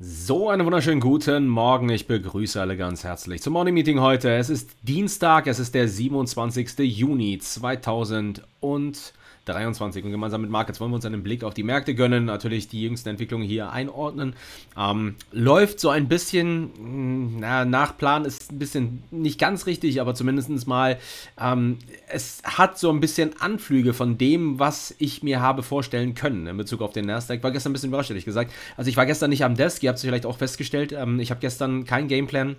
So, einen wunderschönen guten Morgen. Ich begrüße alle ganz herzlich zum Morning Meeting heute. Es ist Dienstag, es ist der 27. Juni 2000 23. Und gemeinsam mit Markets wollen wir uns einen Blick auf die Märkte gönnen, natürlich die jüngsten Entwicklungen hier einordnen. Ähm, läuft so ein bisschen, mm, na, nach Plan ist ein bisschen nicht ganz richtig, aber zumindest mal, ähm, es hat so ein bisschen Anflüge von dem, was ich mir habe vorstellen können in Bezug auf den Nasdaq. War gestern ein bisschen überrascht, ehrlich gesagt. Also ich war gestern nicht am Desk, ihr habt es vielleicht auch festgestellt. Ähm, ich habe gestern keinen Gameplan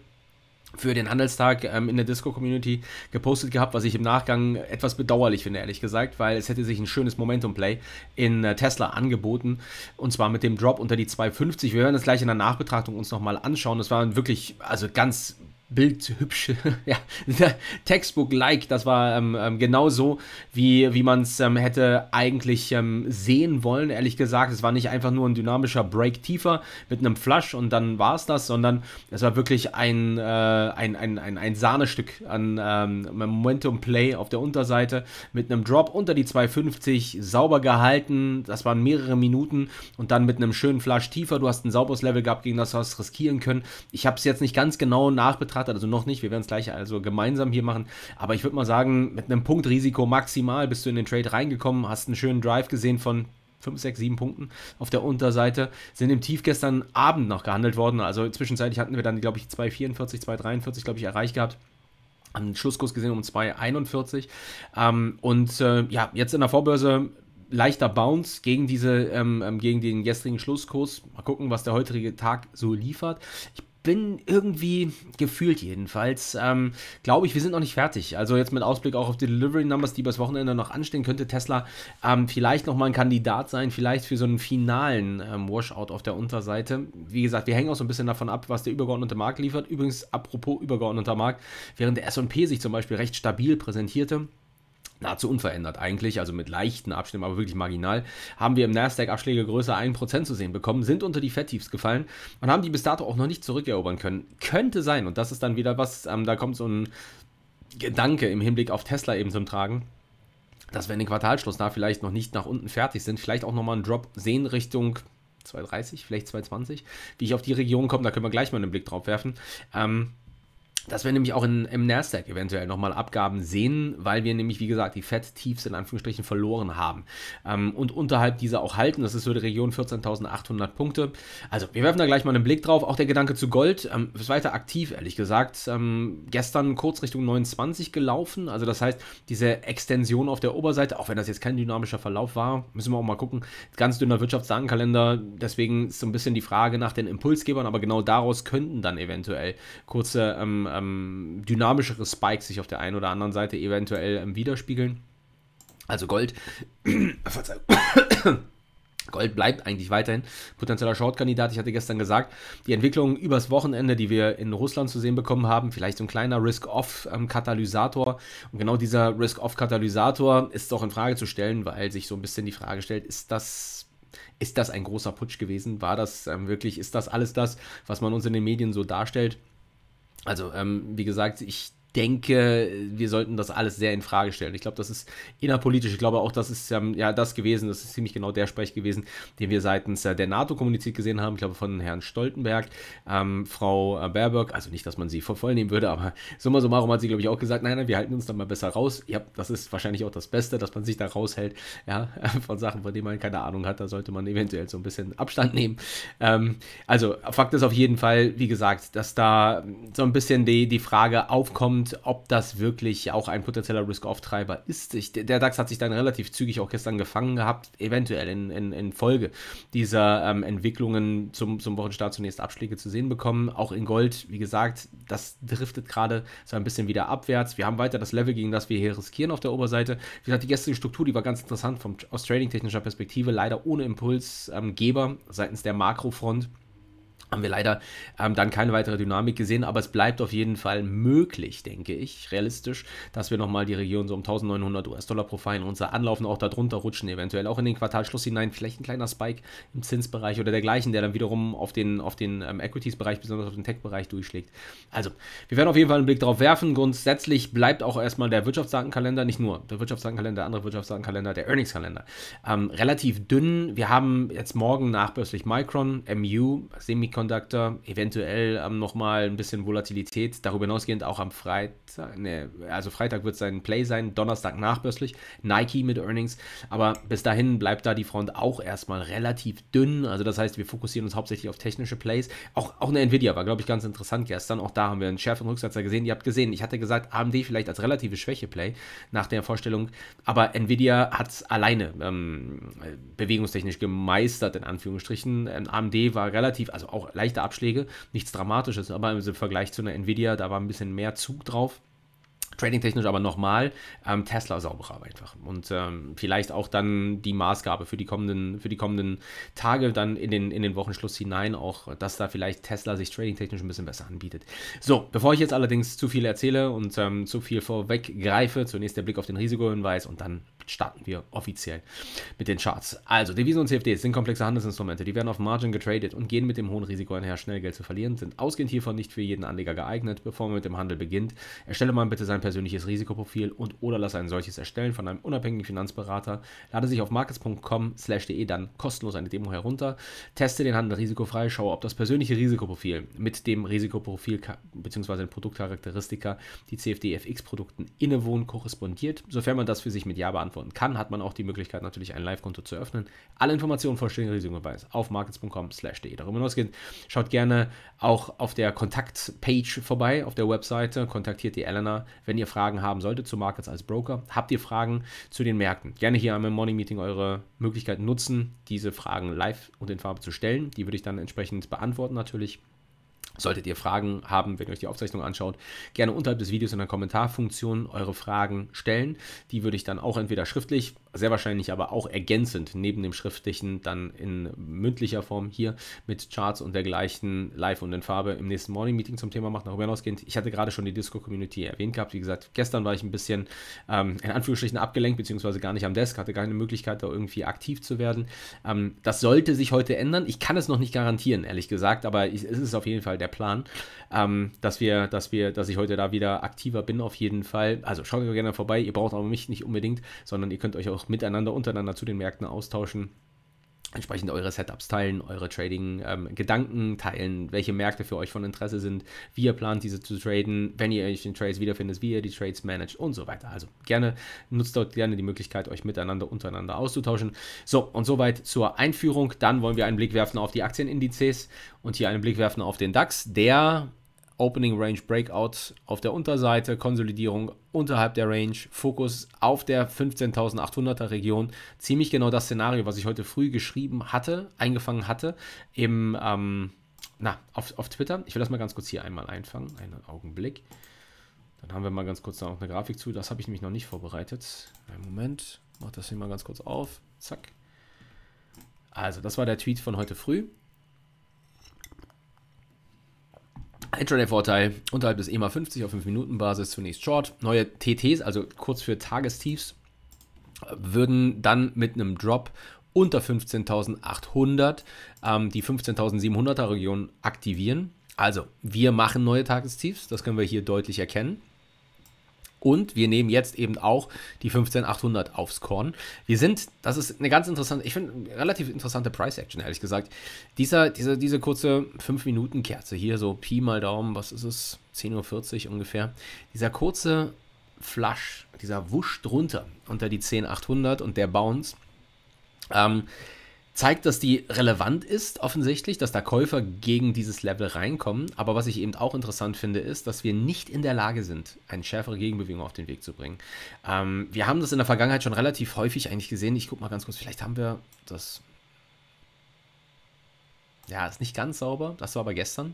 für den Handelstag ähm, in der Disco-Community gepostet gehabt, was ich im Nachgang etwas bedauerlich finde, ehrlich gesagt, weil es hätte sich ein schönes Momentum-Play in äh, Tesla angeboten und zwar mit dem Drop unter die 250. Wir werden das gleich in der Nachbetrachtung uns nochmal anschauen. Das war wirklich, also ganz bildhübsche, ja, Textbook-like, das war ähm, ähm, genauso, wie, wie man es ähm, hätte eigentlich ähm, sehen wollen, ehrlich gesagt. Es war nicht einfach nur ein dynamischer Break tiefer mit einem Flush und dann war es das, sondern es war wirklich ein, äh, ein, ein, ein, ein Sahnestück an ähm, Momentum Play auf der Unterseite mit einem Drop unter die 250, sauber gehalten, das waren mehrere Minuten und dann mit einem schönen Flush tiefer. Du hast ein sauberes Level gehabt, gegen das du hast riskieren können. Ich habe es jetzt nicht ganz genau nachbetrachtet, hat, also noch nicht. Wir werden es gleich also gemeinsam hier machen. Aber ich würde mal sagen, mit einem Punktrisiko maximal bist du in den Trade reingekommen, hast einen schönen Drive gesehen von 5, 6, 7 Punkten auf der Unterseite, sind im Tief gestern Abend noch gehandelt worden. Also zwischenzeitlich hatten wir dann, glaube ich, 2,44, 2,43, glaube ich, erreicht gehabt einen Schlusskurs gesehen um 2,41. Ähm, und äh, ja, jetzt in der Vorbörse leichter Bounce gegen, diese, ähm, ähm, gegen den gestrigen Schlusskurs. Mal gucken, was der heutige Tag so liefert. Ich bin irgendwie gefühlt jedenfalls, ähm, glaube ich, wir sind noch nicht fertig. Also jetzt mit Ausblick auch auf die Delivery Numbers, die übers Wochenende noch anstehen, könnte Tesla ähm, vielleicht nochmal ein Kandidat sein, vielleicht für so einen finalen ähm, Washout auf der Unterseite. Wie gesagt, wir hängen auch so ein bisschen davon ab, was der übergeordnete Markt liefert. Übrigens, apropos übergeordneter Markt, während der S&P sich zum Beispiel recht stabil präsentierte, nahezu unverändert eigentlich, also mit leichten Abschnitten, aber wirklich marginal, haben wir im Nasdaq Abschläge größer 1% zu sehen bekommen, sind unter die Fettiefs gefallen und haben die bis dato auch noch nicht zurückerobern können. Könnte sein, und das ist dann wieder was, ähm, da kommt so ein Gedanke im Hinblick auf Tesla eben zum Tragen dass wir in den Quartalschluss da vielleicht noch nicht nach unten fertig sind, vielleicht auch nochmal einen Drop sehen Richtung 230, vielleicht 220. Wie ich auf die Region komme, da können wir gleich mal einen Blick drauf werfen. Ähm, dass wir nämlich auch in, im Nasdaq eventuell nochmal Abgaben sehen, weil wir nämlich, wie gesagt, die Fett-Tiefs in Anführungsstrichen verloren haben ähm, und unterhalb dieser auch halten. Das ist so die Region 14.800 Punkte. Also wir werfen da gleich mal einen Blick drauf. Auch der Gedanke zu Gold ähm, ist weiter aktiv, ehrlich gesagt. Ähm, gestern kurz Richtung 29 gelaufen. Also das heißt, diese Extension auf der Oberseite, auch wenn das jetzt kein dynamischer Verlauf war, müssen wir auch mal gucken. Ganz dünner Wirtschaftsdatenkalender, deswegen ist so ein bisschen die Frage nach den Impulsgebern, aber genau daraus könnten dann eventuell kurze ähm, ähm, dynamischere Spikes sich auf der einen oder anderen Seite eventuell ähm, widerspiegeln. Also Gold, Gold bleibt eigentlich weiterhin potenzieller Short-Kandidat. Ich hatte gestern gesagt, die Entwicklung übers Wochenende, die wir in Russland zu sehen bekommen haben, vielleicht so ein kleiner Risk-Off-Katalysator. Ähm, Und genau dieser Risk-Off-Katalysator ist doch in Frage zu stellen, weil sich so ein bisschen die Frage stellt, ist das ist das ein großer Putsch gewesen? War das ähm, wirklich, ist das alles das, was man uns in den Medien so darstellt? Also, ähm, wie gesagt, ich denke, wir sollten das alles sehr in Frage stellen. Ich glaube, das ist innerpolitisch. Ich glaube auch, das ist ähm, ja das gewesen, das ist ziemlich genau der Sprech gewesen, den wir seitens äh, der NATO kommuniziert gesehen haben. Ich glaube, von Herrn Stoltenberg, ähm, Frau äh, Baerbock, also nicht, dass man sie vervollnehmen würde, aber summa summarum hat sie, glaube ich, auch gesagt, nein, nein, wir halten uns da mal besser raus. Ja, das ist wahrscheinlich auch das Beste, dass man sich da raushält, ja, von Sachen, von denen man keine Ahnung hat. Da sollte man eventuell so ein bisschen Abstand nehmen. Ähm, also, Fakt ist auf jeden Fall, wie gesagt, dass da so ein bisschen die, die Frage aufkommt, und ob das wirklich auch ein potenzieller Risk-Off-Treiber ist. Ich, der DAX hat sich dann relativ zügig auch gestern gefangen gehabt, eventuell in, in, in Folge dieser ähm, Entwicklungen zum, zum Wochenstart zunächst Abschläge zu sehen bekommen. Auch in Gold, wie gesagt, das driftet gerade so ein bisschen wieder abwärts. Wir haben weiter das Level, gegen das wir hier riskieren auf der Oberseite. Wie gesagt, die gestrige Struktur, die war ganz interessant vom, aus trading-technischer Perspektive, leider ohne Impulsgeber ähm, seitens der Makrofront haben wir leider ähm, dann keine weitere Dynamik gesehen, aber es bleibt auf jeden Fall möglich, denke ich, realistisch, dass wir nochmal die Region so um 1900 US-Dollar pro unser anlaufen, auch darunter rutschen, eventuell auch in den Quartalschluss hinein, vielleicht ein kleiner Spike im Zinsbereich oder dergleichen, der dann wiederum auf den, auf den ähm, Equities-Bereich, besonders auf den Tech-Bereich durchschlägt. Also, wir werden auf jeden Fall einen Blick darauf werfen. Grundsätzlich bleibt auch erstmal der Wirtschaftsdatenkalender, nicht nur der Wirtschaftsdatenkalender, der andere Wirtschaftsdatenkalender, der Earnings-Kalender, ähm, relativ dünn. Wir haben jetzt morgen nachbörslich Micron, MU, Semicon, Semiconductor, eventuell ähm, nochmal ein bisschen Volatilität. Darüber hinausgehend auch am Freitag, ne, also Freitag wird sein Play sein, Donnerstag nachbörslich, Nike mit Earnings. Aber bis dahin bleibt da die Front auch erstmal relativ dünn. Also das heißt, wir fokussieren uns hauptsächlich auf technische Plays. Auch, auch eine Nvidia war, glaube ich, ganz interessant gestern. Auch da haben wir einen schärfen Rücksetzer gesehen. Ihr habt gesehen, ich hatte gesagt, AMD vielleicht als relative Schwäche-Play nach der Vorstellung. Aber Nvidia hat es alleine ähm, bewegungstechnisch gemeistert, in Anführungsstrichen. Ähm, AMD war relativ, also auch leichte Abschläge, nichts Dramatisches, aber im Vergleich zu einer Nvidia, da war ein bisschen mehr Zug drauf. Trading-technisch aber nochmal, ähm, Tesla sauberer einfach. Und ähm, vielleicht auch dann die Maßgabe für die kommenden, für die kommenden Tage, dann in den, in den Wochenschluss hinein, auch, dass da vielleicht Tesla sich trading-technisch ein bisschen besser anbietet. So, bevor ich jetzt allerdings zu viel erzähle und ähm, zu viel vorweggreife, zunächst der Blick auf den Risikohinweis und dann starten wir offiziell mit den Charts. Also, Devisen und CFDs sind komplexe Handelsinstrumente, die werden auf Margin getradet und gehen mit dem hohen Risiko einher, schnell Geld zu verlieren, sind ausgehend hiervon nicht für jeden Anleger geeignet. Bevor man mit dem Handel beginnt, erstelle mal bitte sein persönliches Risikoprofil und oder lasse ein solches erstellen von einem unabhängigen Finanzberater. Lade sich auf markets.com/de dann kostenlos eine Demo herunter, teste den Handel risikofrei, schaue, ob das persönliche Risikoprofil mit dem Risikoprofil bzw. den Produktcharakteristika, die CFD-FX-Produkten innewohnen, korrespondiert. Sofern man das für sich mit Ja beantworten kann, hat man auch die Möglichkeit, natürlich ein Live-Konto zu öffnen. Alle Informationen vollständigen Risikobeweis auf markets.com/de. Darüber hinausgeht, schaut gerne auch auf der Kontaktpage vorbei, auf der Webseite, kontaktiert die Elena, wenn ihr Fragen haben solltet zu Markets als Broker, habt ihr Fragen zu den Märkten, gerne hier am Morning Meeting eure Möglichkeit nutzen, diese Fragen live und in Farbe zu stellen. Die würde ich dann entsprechend beantworten natürlich. Solltet ihr Fragen haben, wenn ihr euch die Aufzeichnung anschaut, gerne unterhalb des Videos in der Kommentarfunktion eure Fragen stellen. Die würde ich dann auch entweder schriftlich sehr wahrscheinlich aber auch ergänzend neben dem schriftlichen dann in mündlicher Form hier mit Charts und dergleichen live und in Farbe im nächsten Morning Meeting zum Thema macht. Darüber hinausgehend, ich hatte gerade schon die Disco-Community erwähnt gehabt. Wie gesagt, gestern war ich ein bisschen ähm, in Anführungsstrichen abgelenkt, beziehungsweise gar nicht am Desk, hatte keine Möglichkeit, da irgendwie aktiv zu werden. Ähm, das sollte sich heute ändern. Ich kann es noch nicht garantieren, ehrlich gesagt, aber es ist auf jeden Fall der Plan, ähm, dass wir, dass wir, dass ich heute da wieder aktiver bin, auf jeden Fall. Also schaut gerne vorbei. Ihr braucht aber mich nicht unbedingt, sondern ihr könnt euch auch auch miteinander, untereinander zu den Märkten austauschen entsprechend eure Setups teilen, eure Trading-Gedanken ähm, teilen, welche Märkte für euch von Interesse sind, wie ihr plant, diese zu traden, wenn ihr euch in Trades wiederfindet, wie ihr die Trades managt und so weiter. Also gerne, nutzt dort gerne die Möglichkeit, euch miteinander, untereinander auszutauschen. So, und soweit zur Einführung. Dann wollen wir einen Blick werfen auf die Aktienindizes und hier einen Blick werfen auf den DAX, der Opening Range Breakout auf der Unterseite, Konsolidierung unterhalb der Range, Fokus auf der 15.800er Region. Ziemlich genau das Szenario, was ich heute früh geschrieben hatte, eingefangen hatte, im, ähm, na, auf, auf Twitter. Ich will das mal ganz kurz hier einmal einfangen. Einen Augenblick. Dann haben wir mal ganz kurz da noch eine Grafik zu. Das habe ich nämlich noch nicht vorbereitet. Einen Moment, mach das hier mal ganz kurz auf. Zack. Also, das war der Tweet von heute früh. Intraday-Vorteil unterhalb des EMA 50 auf 5-Minuten-Basis zunächst Short. Neue TTs, also kurz für Tagestiefs, würden dann mit einem Drop unter 15.800 ähm, die 15.700er Region aktivieren. Also, wir machen neue Tagestiefs, das können wir hier deutlich erkennen. Und wir nehmen jetzt eben auch die 15800 aufs Korn. Wir sind, das ist eine ganz interessante, ich finde, relativ interessante Price-Action, ehrlich gesagt. Dieser, diese, diese kurze 5-Minuten-Kerze hier, so Pi mal Daumen, was ist es? 10.40 Uhr ungefähr. Dieser kurze Flush, dieser Wusch drunter unter die 10800 und der Bounce. Ähm, zeigt, dass die relevant ist, offensichtlich, dass da Käufer gegen dieses Level reinkommen. Aber was ich eben auch interessant finde, ist, dass wir nicht in der Lage sind, eine schärfere Gegenbewegung auf den Weg zu bringen. Ähm, wir haben das in der Vergangenheit schon relativ häufig eigentlich gesehen. Ich gucke mal ganz kurz, vielleicht haben wir das. Ja, ist nicht ganz sauber. Das war aber gestern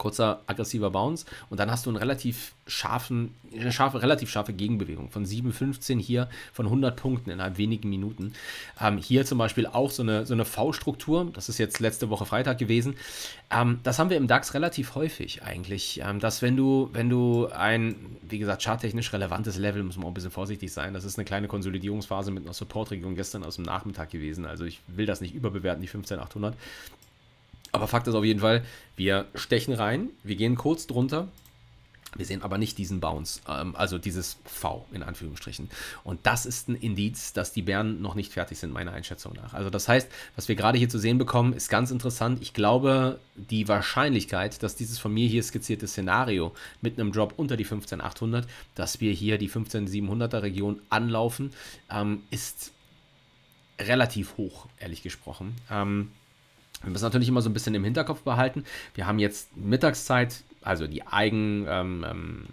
kurzer aggressiver Bounce und dann hast du einen relativ scharfen, eine scharfe, relativ scharfe Gegenbewegung von 7,15 hier von 100 Punkten innerhalb wenigen Minuten. Ähm, hier zum Beispiel auch so eine, so eine V-Struktur, das ist jetzt letzte Woche Freitag gewesen. Ähm, das haben wir im DAX relativ häufig eigentlich, ähm, dass wenn du, wenn du ein, wie gesagt, charttechnisch relevantes Level, muss man auch ein bisschen vorsichtig sein, das ist eine kleine Konsolidierungsphase mit einer Supportregion gestern aus dem Nachmittag gewesen, also ich will das nicht überbewerten, die 15800. Aber Fakt ist auf jeden Fall, wir stechen rein, wir gehen kurz drunter, wir sehen aber nicht diesen Bounce, ähm, also dieses V in Anführungsstrichen. Und das ist ein Indiz, dass die Bären noch nicht fertig sind, meiner Einschätzung nach. Also das heißt, was wir gerade hier zu sehen bekommen, ist ganz interessant. Ich glaube, die Wahrscheinlichkeit, dass dieses von mir hier skizzierte Szenario mit einem Drop unter die 15800, dass wir hier die 15700er Region anlaufen, ähm, ist relativ hoch, ehrlich gesprochen. Ähm, wir müssen natürlich immer so ein bisschen im Hinterkopf behalten. Wir haben jetzt Mittagszeit, also die Eigen, ähm, ähm,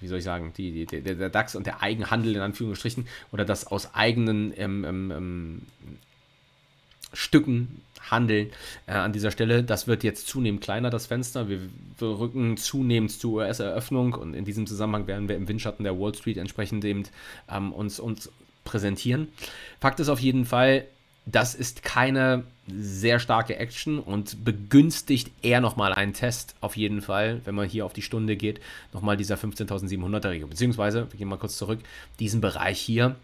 wie soll ich sagen, die, die, der, DAX und der Eigenhandel in Anführungsstrichen oder das aus eigenen ähm, ähm, ähm, Stücken handeln äh, an dieser Stelle. Das wird jetzt zunehmend kleiner, das Fenster. Wir, wir rücken zunehmend zur US-Eröffnung und in diesem Zusammenhang werden wir im Windschatten der Wall Street entsprechend eben, ähm, uns, uns präsentieren. Fakt ist auf jeden Fall, das ist keine sehr starke Action und begünstigt eher nochmal einen Test, auf jeden Fall, wenn man hier auf die Stunde geht, nochmal dieser 15.700er-Regel, beziehungsweise, wir gehen mal kurz zurück, diesen Bereich hier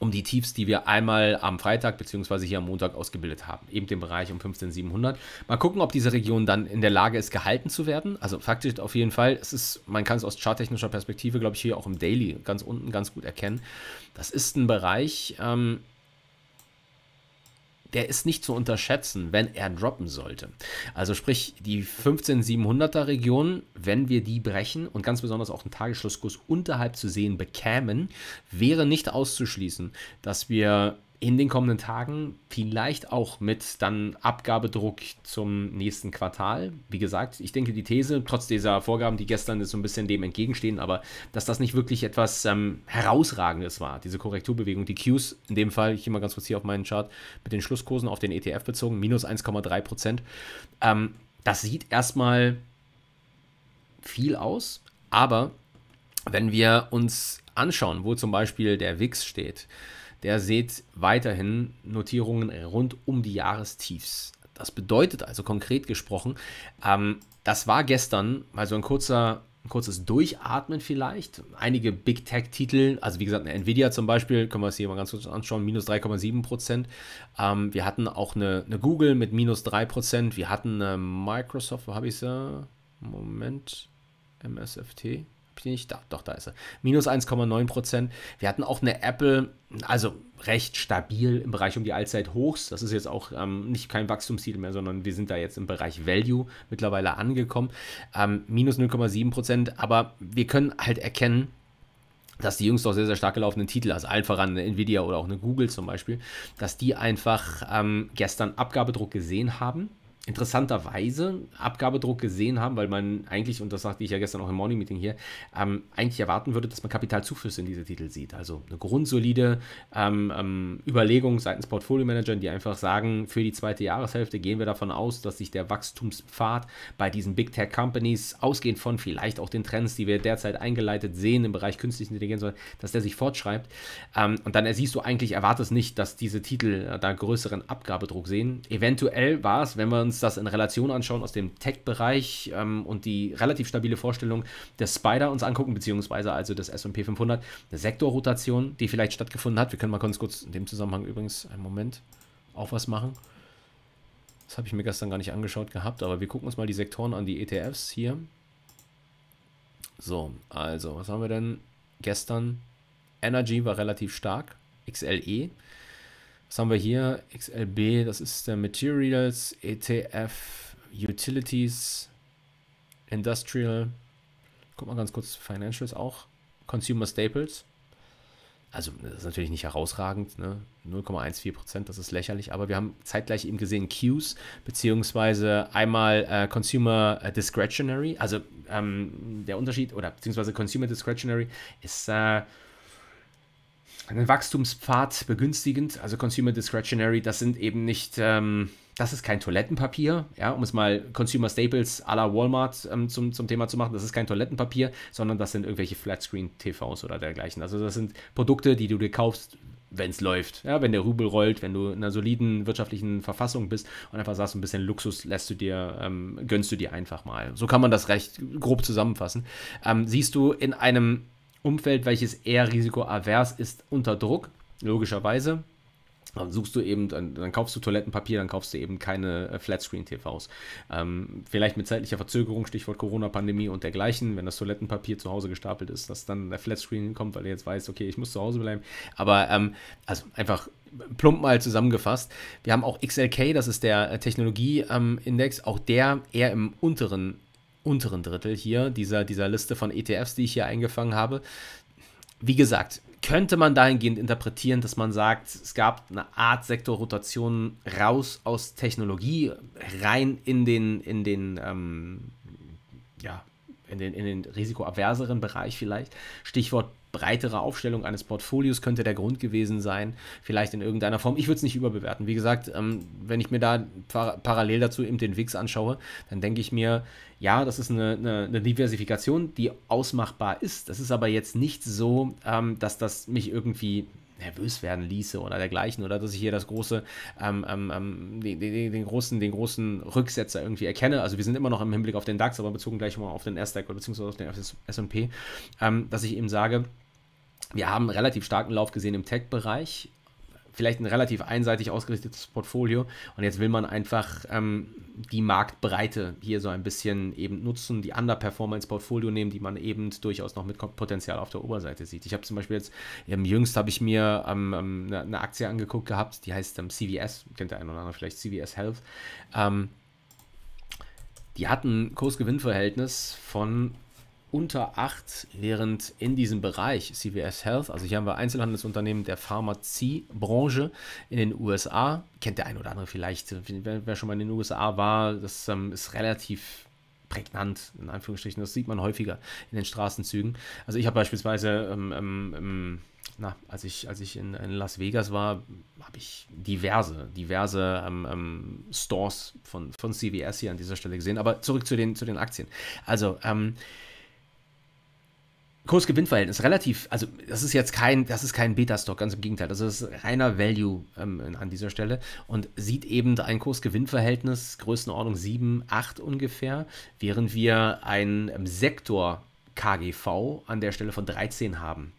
um die Tiefs, die wir einmal am Freitag beziehungsweise hier am Montag ausgebildet haben, eben den Bereich um 15.700. Mal gucken, ob diese Region dann in der Lage ist, gehalten zu werden. Also faktisch auf jeden Fall, es ist, man kann es aus charttechnischer Perspektive, glaube ich, hier auch im Daily ganz unten ganz gut erkennen. Das ist ein Bereich, ähm, der ist nicht zu unterschätzen, wenn er droppen sollte. Also sprich, die 15700er Region, wenn wir die brechen und ganz besonders auch einen Tagesschlusskurs unterhalb zu sehen bekämen, wäre nicht auszuschließen, dass wir in den kommenden Tagen, vielleicht auch mit dann Abgabedruck zum nächsten Quartal. Wie gesagt, ich denke, die These, trotz dieser Vorgaben, die gestern so ein bisschen dem entgegenstehen, aber dass das nicht wirklich etwas ähm, Herausragendes war, diese Korrekturbewegung, die Qs, in dem Fall, ich gehe mal ganz kurz hier auf meinen Chart, mit den Schlusskursen auf den ETF bezogen, minus 1,3 Prozent. Ähm, das sieht erstmal viel aus, aber wenn wir uns anschauen, wo zum Beispiel der WIX steht, der sieht weiterhin Notierungen rund um die Jahrestiefs. Das bedeutet also konkret gesprochen, ähm, das war gestern mal so ein kurzer ein kurzes Durchatmen vielleicht. Einige Big Tech-Titel, also wie gesagt, eine Nvidia zum Beispiel, können wir uns hier mal ganz kurz anschauen, minus 3,7 Prozent. Ähm, wir hatten auch eine, eine, Google mit minus 3 Prozent. Wir hatten eine äh, Microsoft, wo habe ich sie? Moment, MSFT bin ich da? Doch, da ist er. Minus 1,9 Prozent. Wir hatten auch eine Apple, also recht stabil im Bereich um die Allzeithochs. Das ist jetzt auch ähm, nicht kein Wachstumstitel mehr, sondern wir sind da jetzt im Bereich Value mittlerweile angekommen. Ähm, minus 0,7 Prozent. Aber wir können halt erkennen, dass die jüngst auch sehr, sehr stark gelaufenen Titel, also allen voran eine Nvidia oder auch eine Google zum Beispiel, dass die einfach ähm, gestern Abgabedruck gesehen haben interessanterweise Abgabedruck gesehen haben, weil man eigentlich, und das sagte ich ja gestern auch im Morning Meeting hier, ähm, eigentlich erwarten würde, dass man Kapitalzuflüsse in diese Titel sieht. Also eine grundsolide ähm, ähm, Überlegung seitens Portfolio-Managern, die einfach sagen, für die zweite Jahreshälfte gehen wir davon aus, dass sich der Wachstumspfad bei diesen Big Tech Companies, ausgehend von vielleicht auch den Trends, die wir derzeit eingeleitet sehen im Bereich künstliche Intelligenz, dass der sich fortschreibt. Ähm, und dann siehst du eigentlich, erwartest nicht, dass diese Titel äh, da größeren Abgabedruck sehen. Eventuell war es, wenn wir uns uns das in Relation anschauen aus dem Tech-Bereich ähm, und die relativ stabile Vorstellung der Spider uns angucken, beziehungsweise also des S&P 500, eine Sektorrotation, die vielleicht stattgefunden hat. Wir können mal ganz kurz in dem Zusammenhang übrigens einen Moment auch was machen. Das habe ich mir gestern gar nicht angeschaut gehabt, aber wir gucken uns mal die Sektoren an, die ETFs hier. So, also, was haben wir denn gestern? Energy war relativ stark, XLE. Was haben wir hier? XLB, das ist der Materials, ETF, Utilities, Industrial. Guck mal ganz kurz, Financials auch. Consumer Staples. Also, das ist natürlich nicht herausragend, ne? 0,14 Prozent, das ist lächerlich, aber wir haben zeitgleich eben gesehen Qs, beziehungsweise einmal äh, Consumer äh, Discretionary, also ähm, der Unterschied, oder beziehungsweise Consumer Discretionary ist äh, einen Wachstumspfad begünstigend, also Consumer Discretionary, das sind eben nicht, ähm, das ist kein Toilettenpapier, ja, um es mal Consumer Staples à la Walmart ähm, zum, zum Thema zu machen, das ist kein Toilettenpapier, sondern das sind irgendwelche Flatscreen-TVs oder dergleichen. Also das sind Produkte, die du dir kaufst, wenn es läuft, ja, wenn der Rubel rollt, wenn du in einer soliden wirtschaftlichen Verfassung bist und einfach sagst, ein bisschen Luxus lässt du dir, ähm, gönnst du dir einfach mal. So kann man das recht grob zusammenfassen. Ähm, siehst du in einem Umfeld, welches eher risikoavers ist, unter Druck, logischerweise. Dann suchst du eben, dann, dann, kaufst du Toilettenpapier, dann kaufst du eben keine äh, Flatscreen-TVs. Ähm, vielleicht mit zeitlicher Verzögerung, Stichwort Corona-Pandemie und dergleichen, wenn das Toilettenpapier zu Hause gestapelt ist, dass dann der Flatscreen kommt, weil er jetzt weiß, okay, ich muss zu Hause bleiben. Aber ähm, also einfach plump mal zusammengefasst. Wir haben auch XLK, das ist der äh, Technologieindex, ähm, auch der eher im unteren unteren Drittel hier, dieser, dieser Liste von ETFs, die ich hier eingefangen habe. Wie gesagt, könnte man dahingehend interpretieren, dass man sagt, es gab eine Art Sektorrotation raus aus Technologie, rein in den, in den, ähm, ja, in den, in den risikoaverseren Bereich vielleicht. Stichwort breitere Aufstellung eines Portfolios könnte der Grund gewesen sein, vielleicht in irgendeiner Form. Ich würde es nicht überbewerten. Wie gesagt, ähm, wenn ich mir da par parallel dazu eben den Wix anschaue, dann denke ich mir, ja, das ist eine, eine, eine, Diversifikation, die ausmachbar ist. Das ist aber jetzt nicht so, ähm, dass das mich irgendwie nervös werden ließe oder dergleichen oder dass ich hier das große, ähm, ähm, den, ähm, den, den, großen, den großen Rücksetzer irgendwie erkenne. Also wir sind immer noch im Hinblick auf den DAX, aber bezogen gleich mal auf den Nasdaq oder beziehungsweise auf den S&P, ähm, dass ich eben sage, wir haben relativ starken Lauf gesehen im Tech-Bereich, vielleicht ein relativ einseitig ausgerichtetes Portfolio und jetzt will man einfach ähm, die Marktbreite hier so ein bisschen eben nutzen, die Underperformance-Portfolio nehmen, die man eben durchaus noch mit Potenzial auf der Oberseite sieht. Ich habe zum Beispiel jetzt, ähm, jüngst habe ich mir ähm, eine, ähm, eine, Aktie angeguckt gehabt, die heißt ähm, CVS, kennt der ein oder andere vielleicht, CVS Health. Ähm, die hatten ein Kursgewinnverhältnis von unter 8, während in diesem Bereich CVS Health, also hier haben wir Einzelhandelsunternehmen der Pharmaziebranche in den USA, kennt der ein oder andere vielleicht, wer, schon mal in den USA war, das ähm, ist relativ prägnant, in Anführungsstrichen, das sieht man häufiger in den Straßenzügen. Also ich habe beispielsweise ähm, ähm, ähm na, als ich, als ich in, in Las Vegas war, habe ich diverse, diverse ähm, ähm, Stores von, von CVS hier an dieser Stelle gesehen. Aber zurück zu den, zu den Aktien. Also, ähm, Kurs-Gewinn-Verhältnis relativ, also das ist jetzt kein, das ist kein Beta-Stock, ganz im Gegenteil, das ist reiner Value ähm, an dieser Stelle und sieht eben ein Kurs-Gewinn-Verhältnis Größenordnung 7, 8 ungefähr, während wir einen ähm, Sektor KGV an der Stelle von 13 haben,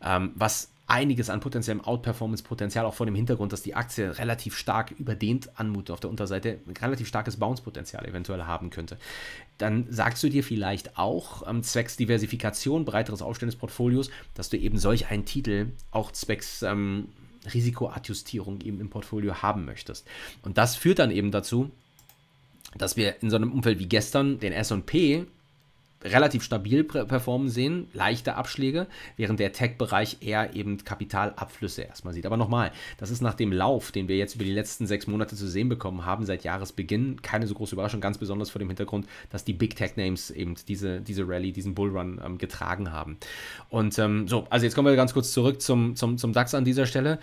ähm, was einiges an potenziellem Outperformance-Potenzial, auch vor dem Hintergrund, dass die Aktie relativ stark überdehnt anmutet auf der Unterseite, relativ starkes Bounce-Potenzial eventuell haben könnte. Dann sagst du dir vielleicht auch, ähm, zwecks Diversifikation, breiteres Aufstellen des Portfolios, dass du eben solch einen Titel auch zwecks ähm, Risikoadjustierung eben im Portfolio haben möchtest. Und das führt dann eben dazu, dass wir in so einem Umfeld wie gestern den SP relativ stabil performen sehen, leichte Abschläge, während der Tech-Bereich eher eben Kapitalabflüsse erstmal sieht. Aber nochmal, das ist nach dem Lauf, den wir jetzt über die letzten sechs Monate zu sehen bekommen haben, seit Jahresbeginn, keine so große Überraschung, ganz besonders vor dem Hintergrund, dass die Big Tech-Names eben diese, diese Rallye, diesen Bullrun ähm, getragen haben. Und ähm, so, also jetzt kommen wir ganz kurz zurück zum, zum, zum DAX an dieser Stelle.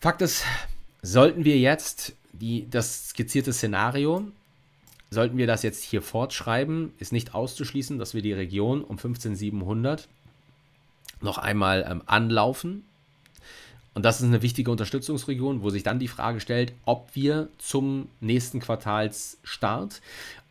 Fakt ist, sollten wir jetzt die, das skizzierte Szenario Sollten wir das jetzt hier fortschreiben, ist nicht auszuschließen, dass wir die Region um 15700 noch einmal ähm, anlaufen. Und das ist eine wichtige Unterstützungsregion, wo sich dann die Frage stellt, ob wir zum nächsten Quartalsstart,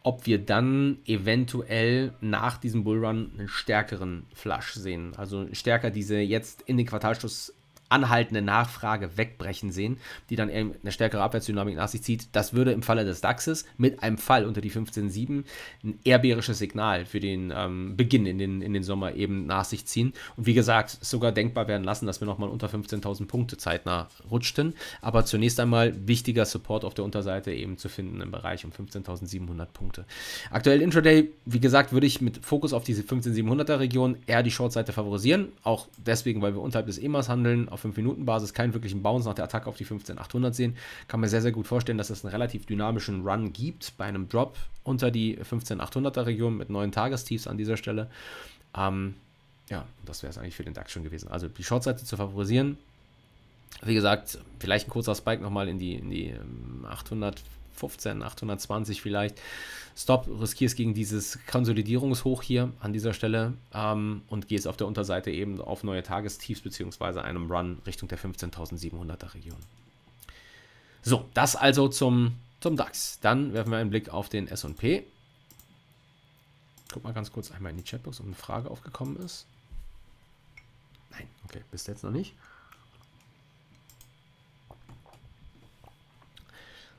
ob wir dann eventuell nach diesem Bullrun einen stärkeren Flush sehen. Also stärker diese jetzt in den Quartalschluss anhaltende Nachfrage wegbrechen sehen, die dann eben eine stärkere Abwärtsdynamik nach sich zieht. Das würde im Falle des DAXes mit einem Fall unter die 15,7 ein eher Signal für den ähm, Beginn in den, in den Sommer eben nach sich ziehen. Und wie gesagt, sogar denkbar werden lassen, dass wir nochmal unter 15.000 Punkte zeitnah rutschten. Aber zunächst einmal wichtiger Support auf der Unterseite eben zu finden im Bereich um 15.700 Punkte. Aktuell Intraday, wie gesagt, würde ich mit Fokus auf diese 15.700er Region eher die Shortseite favorisieren. Auch deswegen, weil wir unterhalb des EMAs handeln, auf 5-Minuten-Basis keinen wirklichen Bounce nach der Attacke auf die 15.800 sehen. Kann mir sehr, sehr gut vorstellen, dass es einen relativ dynamischen Run gibt bei einem Drop unter die 15.800er-Region mit neuen Tagestiefs an dieser Stelle. Ähm, ja, das wäre es eigentlich für den DAX schon gewesen. Also die Shortseite zu favorisieren. Wie gesagt, vielleicht ein kurzer Spike nochmal in die, in die 800 ähm, 15, 820 vielleicht. Stop, riskierst gegen dieses Konsolidierungshoch hier an dieser Stelle ähm, und gehst auf der Unterseite eben auf neue Tagestiefs beziehungsweise einem Run Richtung der 15.700er Region. So, das also zum, zum DAX. Dann werfen wir einen Blick auf den S&P. Guck mal ganz kurz einmal in die Chatbox, ob eine Frage aufgekommen ist. Nein, okay, bis jetzt noch nicht.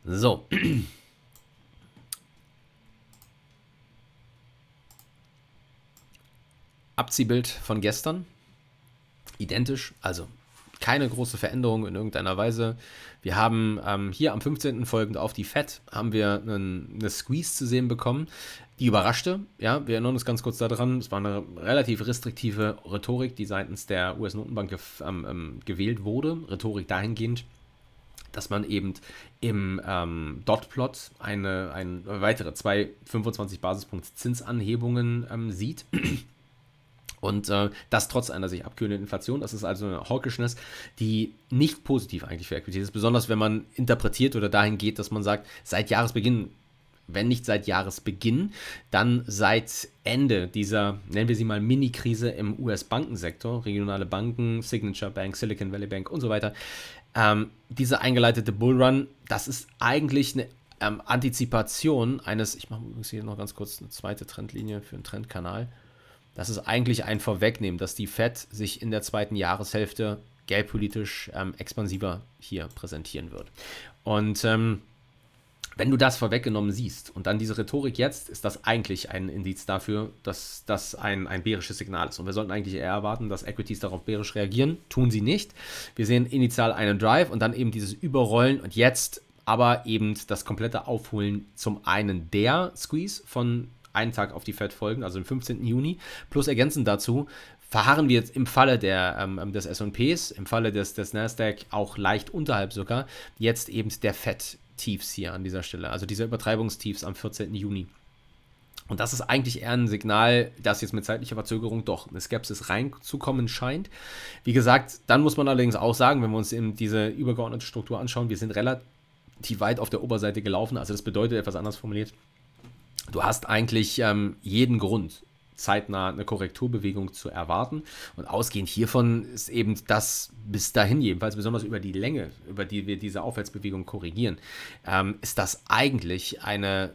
So. Abziehbild von gestern. Identisch, also keine große Veränderung in irgendeiner Weise. Wir haben ähm, hier am 15. folgend auf die FED haben wir einen, eine Squeeze zu sehen bekommen, die überraschte. Ja, wir erinnern uns ganz kurz daran, es war eine relativ restriktive Rhetorik, die seitens der US-Notenbank ähm, ähm, gewählt wurde. Rhetorik dahingehend, dass man eben im ähm, Dot-Plot eine, eine weitere zwei 25 Basispunkt Zinsanhebungen ähm, sieht. Und äh, das trotz einer sich abkühlenden Inflation. Das ist also eine Hawkishness, die nicht positiv eigentlich für Equity ist. Besonders wenn man interpretiert oder dahin geht, dass man sagt, seit Jahresbeginn wenn nicht seit Jahresbeginn, dann seit Ende dieser, nennen wir sie mal, Mini-Krise im US-Bankensektor, regionale Banken, Signature Bank, Silicon Valley Bank und so weiter, ähm, diese eingeleitete Bullrun, das ist eigentlich eine ähm, Antizipation eines, ich mache übrigens hier noch ganz kurz eine zweite Trendlinie für einen Trendkanal. Das ist eigentlich ein Vorwegnehmen, dass die Fed sich in der zweiten Jahreshälfte geldpolitisch ähm, expansiver hier präsentieren wird. Und ähm, wenn du das vorweggenommen siehst und dann diese Rhetorik jetzt, ist das eigentlich ein Indiz dafür, dass das ein, ein bärisches Signal ist. Und wir sollten eigentlich eher erwarten, dass Equities darauf bärisch reagieren. Tun sie nicht. Wir sehen initial einen Drive und dann eben dieses Überrollen und jetzt aber eben das komplette Aufholen zum einen der Squeeze von einen Tag auf die Fed folgen, also den 15. Juni, plus ergänzend dazu verharren wir jetzt im Falle der, ähm, ähm des S&Ps, im Falle des, des Nasdaq auch leicht unterhalb sogar, jetzt eben der Fed Tiefs hier an dieser Stelle, also dieser Übertreibungstiefs am 14. Juni. Und das ist eigentlich eher ein Signal, dass jetzt mit zeitlicher Verzögerung doch eine Skepsis reinzukommen scheint. Wie gesagt, dann muss man allerdings auch sagen, wenn wir uns eben diese übergeordnete Struktur anschauen, wir sind relativ weit auf der Oberseite gelaufen. Also das bedeutet etwas anders formuliert. Du hast eigentlich ähm, jeden Grund, zeitnah eine Korrekturbewegung zu erwarten. Und ausgehend hiervon ist eben das bis dahin jedenfalls, besonders über die Länge, über die wir diese Aufwärtsbewegung korrigieren, ähm, ist das eigentlich eine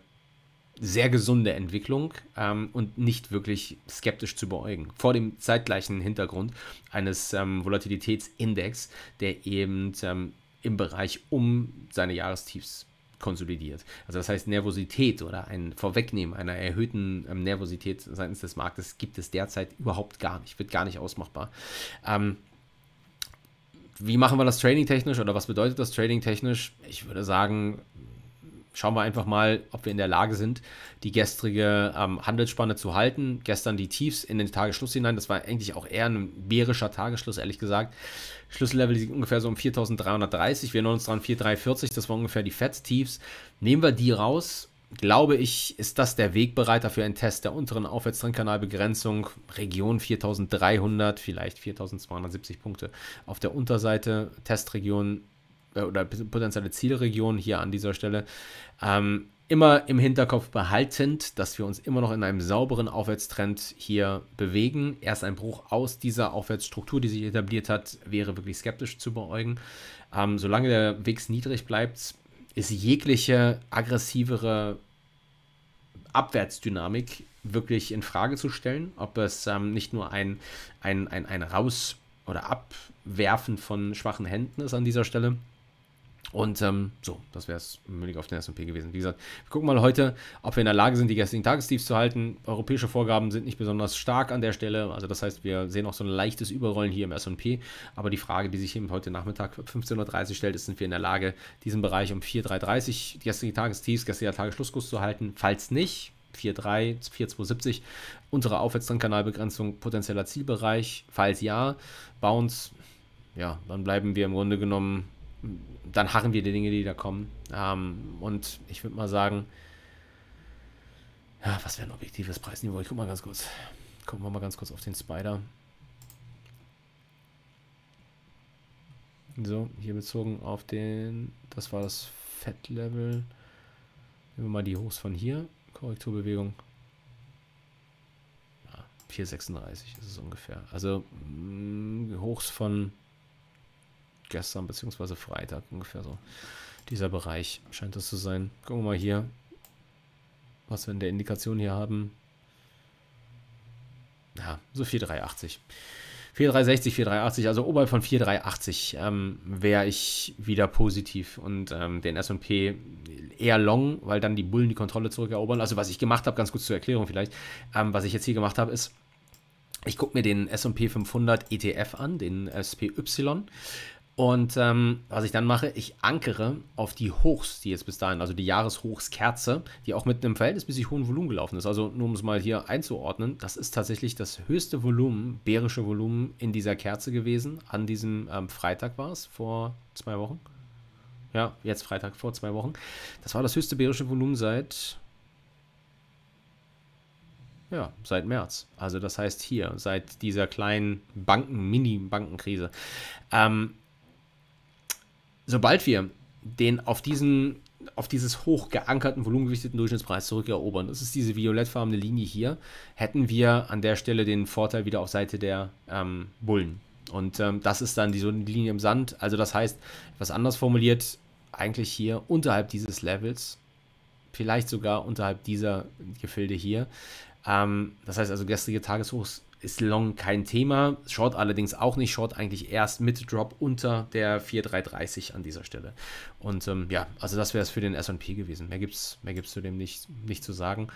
sehr gesunde Entwicklung ähm, und nicht wirklich skeptisch zu beäugen. Vor dem zeitgleichen Hintergrund eines ähm, Volatilitätsindex, der eben ähm, im Bereich um seine Jahrestiefs konsolidiert. Also das heißt, Nervosität oder ein Vorwegnehmen einer erhöhten ähm, Nervosität seitens des Marktes gibt es derzeit überhaupt gar nicht, wird gar nicht ausmachbar. Ähm, wie machen wir das trading technisch oder was bedeutet das trading technisch? Ich würde sagen, schauen wir einfach mal, ob wir in der Lage sind, die gestrige ähm, Handelsspanne zu halten. Gestern die Tiefs in den Tagesschluss hinein. Das war eigentlich auch eher ein bärischer Tagesschluss, ehrlich gesagt. Schlüssellevel liegt ungefähr so um 4330. Wir erinnern uns dran 4340. Das waren ungefähr die Fett-Tiefs. Nehmen wir die raus. Glaube ich, ist das der Wegbereiter für einen Test der unteren Aufwärtstrendkanalbegrenzung, Region 4300, vielleicht 4270 Punkte auf der Unterseite, Testregion äh, oder potenzielle Zielregion hier an dieser Stelle, ähm, immer im Hinterkopf behaltend, dass wir uns immer noch in einem sauberen Aufwärtstrend hier bewegen. Erst ein Bruch aus dieser Aufwärtsstruktur, die sich etabliert hat, wäre wirklich skeptisch zu beäugen. Ähm, solange der Weg niedrig bleibt, ist jegliche aggressivere Abwärtsdynamik wirklich in Frage zu stellen, ob es ähm, nicht nur ein, ein, ein, ein Raus- oder Abwerfen von schwachen Händen ist an dieser Stelle, und ähm, so, das wäre es möglich auf den S&P gewesen. Wie gesagt, wir gucken mal heute, ob wir in der Lage sind, die gestrigen Tagestiefs zu halten. Europäische Vorgaben sind nicht besonders stark an der Stelle. Also das heißt, wir sehen auch so ein leichtes Überrollen hier im S&P. Aber die Frage, die sich eben heute Nachmittag 15.30 Uhr stellt, ist, sind wir in der Lage, diesen Bereich um 4.330 die gestrigen Tagestiefs, gestriger Tagesschlusskurs zu halten? Falls nicht, 4.3, 4.270, unsere Aufwärtstrendkanalbegrenzung, potenzieller Zielbereich. Falls ja, Bounce, ja, dann bleiben wir im Grunde genommen dann harren wir die Dinge, die da kommen. Ähm, und ich würde mal sagen, ja, was wäre ein objektives Preisniveau? Ich guck mal ganz kurz. Gucken wir mal ganz kurz auf den Spider. So, hier bezogen auf den, das war das Fettlevel. Nehmen wir mal die Hochs von hier. Korrekturbewegung. Ja, 4,36 ist es ungefähr. Also mh, mm, Hochs von gestern bzw. Freitag ungefähr so. Dieser Bereich scheint das zu sein. Gucken wir mal hier, was wir in der Indikation hier haben. Ja, so 4,380. 4,360, 4,380, also oberhalb von 4,380 ähm, wäre ich wieder positiv und ähm, den S&P eher long, weil dann die Bullen die Kontrolle zurückerobern. Also was ich gemacht habe, ganz kurz zur Erklärung vielleicht, ähm, was ich jetzt hier gemacht habe, ist, ich gucke mir den S&P 500 ETF an, den SPY und ähm, was ich dann mache, ich ankere auf die Hochs, die jetzt bis dahin, also die Jahreshochskerze, die auch mit einem verhältnismäßig hohen Volumen gelaufen ist. Also nur um es mal hier einzuordnen, das ist tatsächlich das höchste Volumen, bärische Volumen in dieser Kerze gewesen. An diesem ähm, Freitag war es, vor zwei Wochen. Ja, jetzt Freitag vor zwei Wochen. Das war das höchste bärische Volumen seit ja, seit März. Also das heißt hier, seit dieser kleinen Banken, Mini-Bankenkrise. Ähm, sobald wir den auf diesen auf dieses hoch geankerten, volumengewichteten Durchschnittspreis zurückerobern. Das ist diese violettfarbene Linie hier. Hätten wir an der Stelle den Vorteil wieder auf Seite der ähm, Bullen. Und ähm, das ist dann die, Linie im Sand. Also das heißt, etwas anders formuliert, eigentlich hier unterhalb dieses Levels, vielleicht sogar unterhalb dieser Gefilde hier. Ähm, das heißt also, gestrige Tageshochs ist Long kein Thema. Short allerdings auch nicht. Short eigentlich erst mit Drop unter der 4,330 an dieser Stelle. Und ähm, ja, also das wäre es für den SP gewesen. Mehr gibt es mehr gibt's zu dem nicht, nicht zu sagen.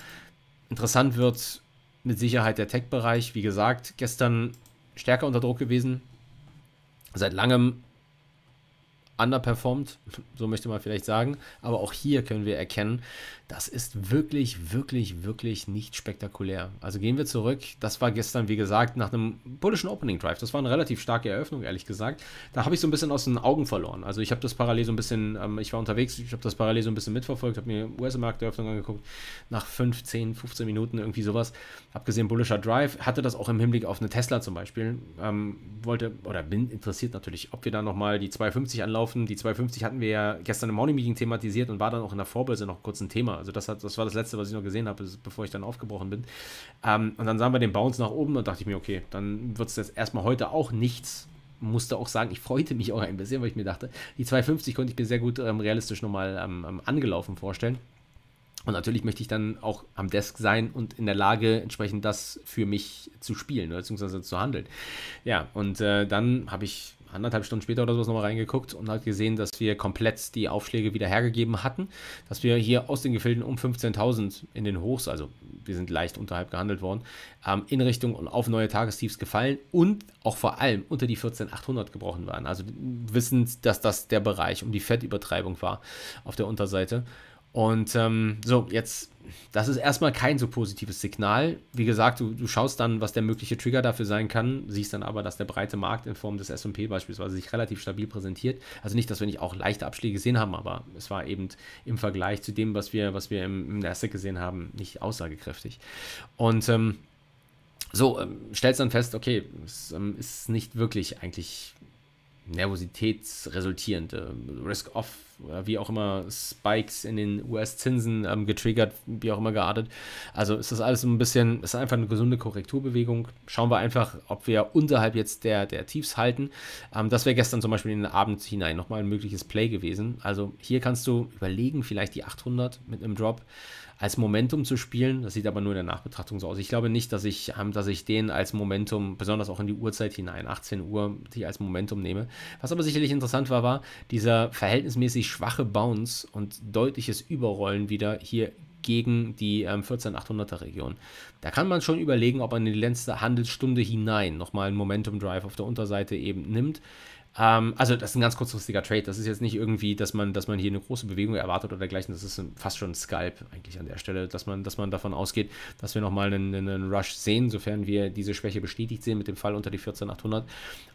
Interessant wird mit Sicherheit der Tech-Bereich. Wie gesagt, gestern stärker unter Druck gewesen. Seit langem underperformed, so möchte man vielleicht sagen. Aber auch hier können wir erkennen, das ist wirklich, wirklich, wirklich nicht spektakulär. Also gehen wir zurück. Das war gestern, wie gesagt, nach einem bullischen Opening Drive. Das war eine relativ starke Eröffnung, ehrlich gesagt. Da habe ich so ein bisschen aus den Augen verloren. Also ich habe das parallel so ein bisschen, ähm, ich war unterwegs, ich habe das parallel so ein bisschen mitverfolgt, habe mir US-Markteröffnung angeguckt. Nach 5, 10, 15 Minuten irgendwie sowas. Habe gesehen, bullischer Drive. Hatte das auch im Hinblick auf eine Tesla zum Beispiel. Ähm, wollte oder bin interessiert natürlich, ob wir da nochmal die 250 anlaufen offen. Die 250 hatten wir ja gestern im Morning Meeting thematisiert und war dann auch in der Vorbörse noch kurz ein Thema. Also das, hat, das war das Letzte, was ich noch gesehen habe, bevor ich dann aufgebrochen bin. Ähm, und dann sahen wir den Bounce nach oben und dachte ich mir, okay, dann wird es jetzt erstmal heute auch nichts. Musste auch sagen, ich freute mich auch ein bisschen, weil ich mir dachte, die 250 konnte ich mir sehr gut ähm, realistisch nochmal ähm, ähm, angelaufen vorstellen. Und natürlich möchte ich dann auch am Desk sein und in der Lage, entsprechend das für mich zu spielen, ne, beziehungsweise zu handeln. Ja, und äh, dann habe ich anderthalb Stunden später oder sowas nochmal reingeguckt und hat gesehen, dass wir komplett die Aufschläge wieder hergegeben hatten, dass wir hier aus den Gefilden um 15.000 in den Hochs, also wir sind leicht unterhalb gehandelt worden, ähm, in Richtung und auf neue Tagestiefs gefallen und auch vor allem unter die 14.800 gebrochen waren. Also wissend, dass das der Bereich um die Fettübertreibung war auf der Unterseite. Und ähm, so, jetzt, das ist erstmal kein so positives Signal. Wie gesagt, du, du schaust dann, was der mögliche Trigger dafür sein kann, siehst dann aber, dass der breite Markt in Form des SP beispielsweise sich relativ stabil präsentiert. Also nicht, dass wir nicht auch leichte Abschläge gesehen haben, aber es war eben im Vergleich zu dem, was wir, was wir im, im Nasdaq gesehen haben, nicht aussagekräftig. Und ähm, so, ähm, stellst dann fest, okay, es ähm, ist nicht wirklich eigentlich nervositätsresultierende ähm, Risk-Off- wie auch immer Spikes in den US-Zinsen ähm, getriggert, wie auch immer geartet. Also ist das alles so ein bisschen, ist einfach eine gesunde Korrekturbewegung. Schauen wir einfach, ob wir unterhalb jetzt der, der Tiefs halten. Ähm, das wäre gestern zum Beispiel in den Abend hinein nochmal ein mögliches Play gewesen. Also hier kannst du überlegen, vielleicht die 800 mit einem Drop als Momentum zu spielen. Das sieht aber nur in der Nachbetrachtung so aus. Ich glaube nicht, dass ich, ähm, dass ich den als Momentum, besonders auch in die Uhrzeit hinein, 18 Uhr, die als Momentum nehme. Was aber sicherlich interessant war, war dieser verhältnismäßig schwache Bounce und deutliches Überrollen wieder hier gegen die ähm, 14800er Region. Da kann man schon überlegen, ob man in die letzte Handelsstunde hinein nochmal einen Momentum Drive auf der Unterseite eben nimmt. Ähm, also das ist ein ganz kurzfristiger Trade. Das ist jetzt nicht irgendwie, dass man, dass man hier eine große Bewegung erwartet oder dergleichen. Das ist fast schon ein Skype eigentlich an der Stelle, dass man, dass man davon ausgeht, dass wir nochmal einen, einen Rush sehen, sofern wir diese Schwäche bestätigt sehen mit dem Fall unter die 14800.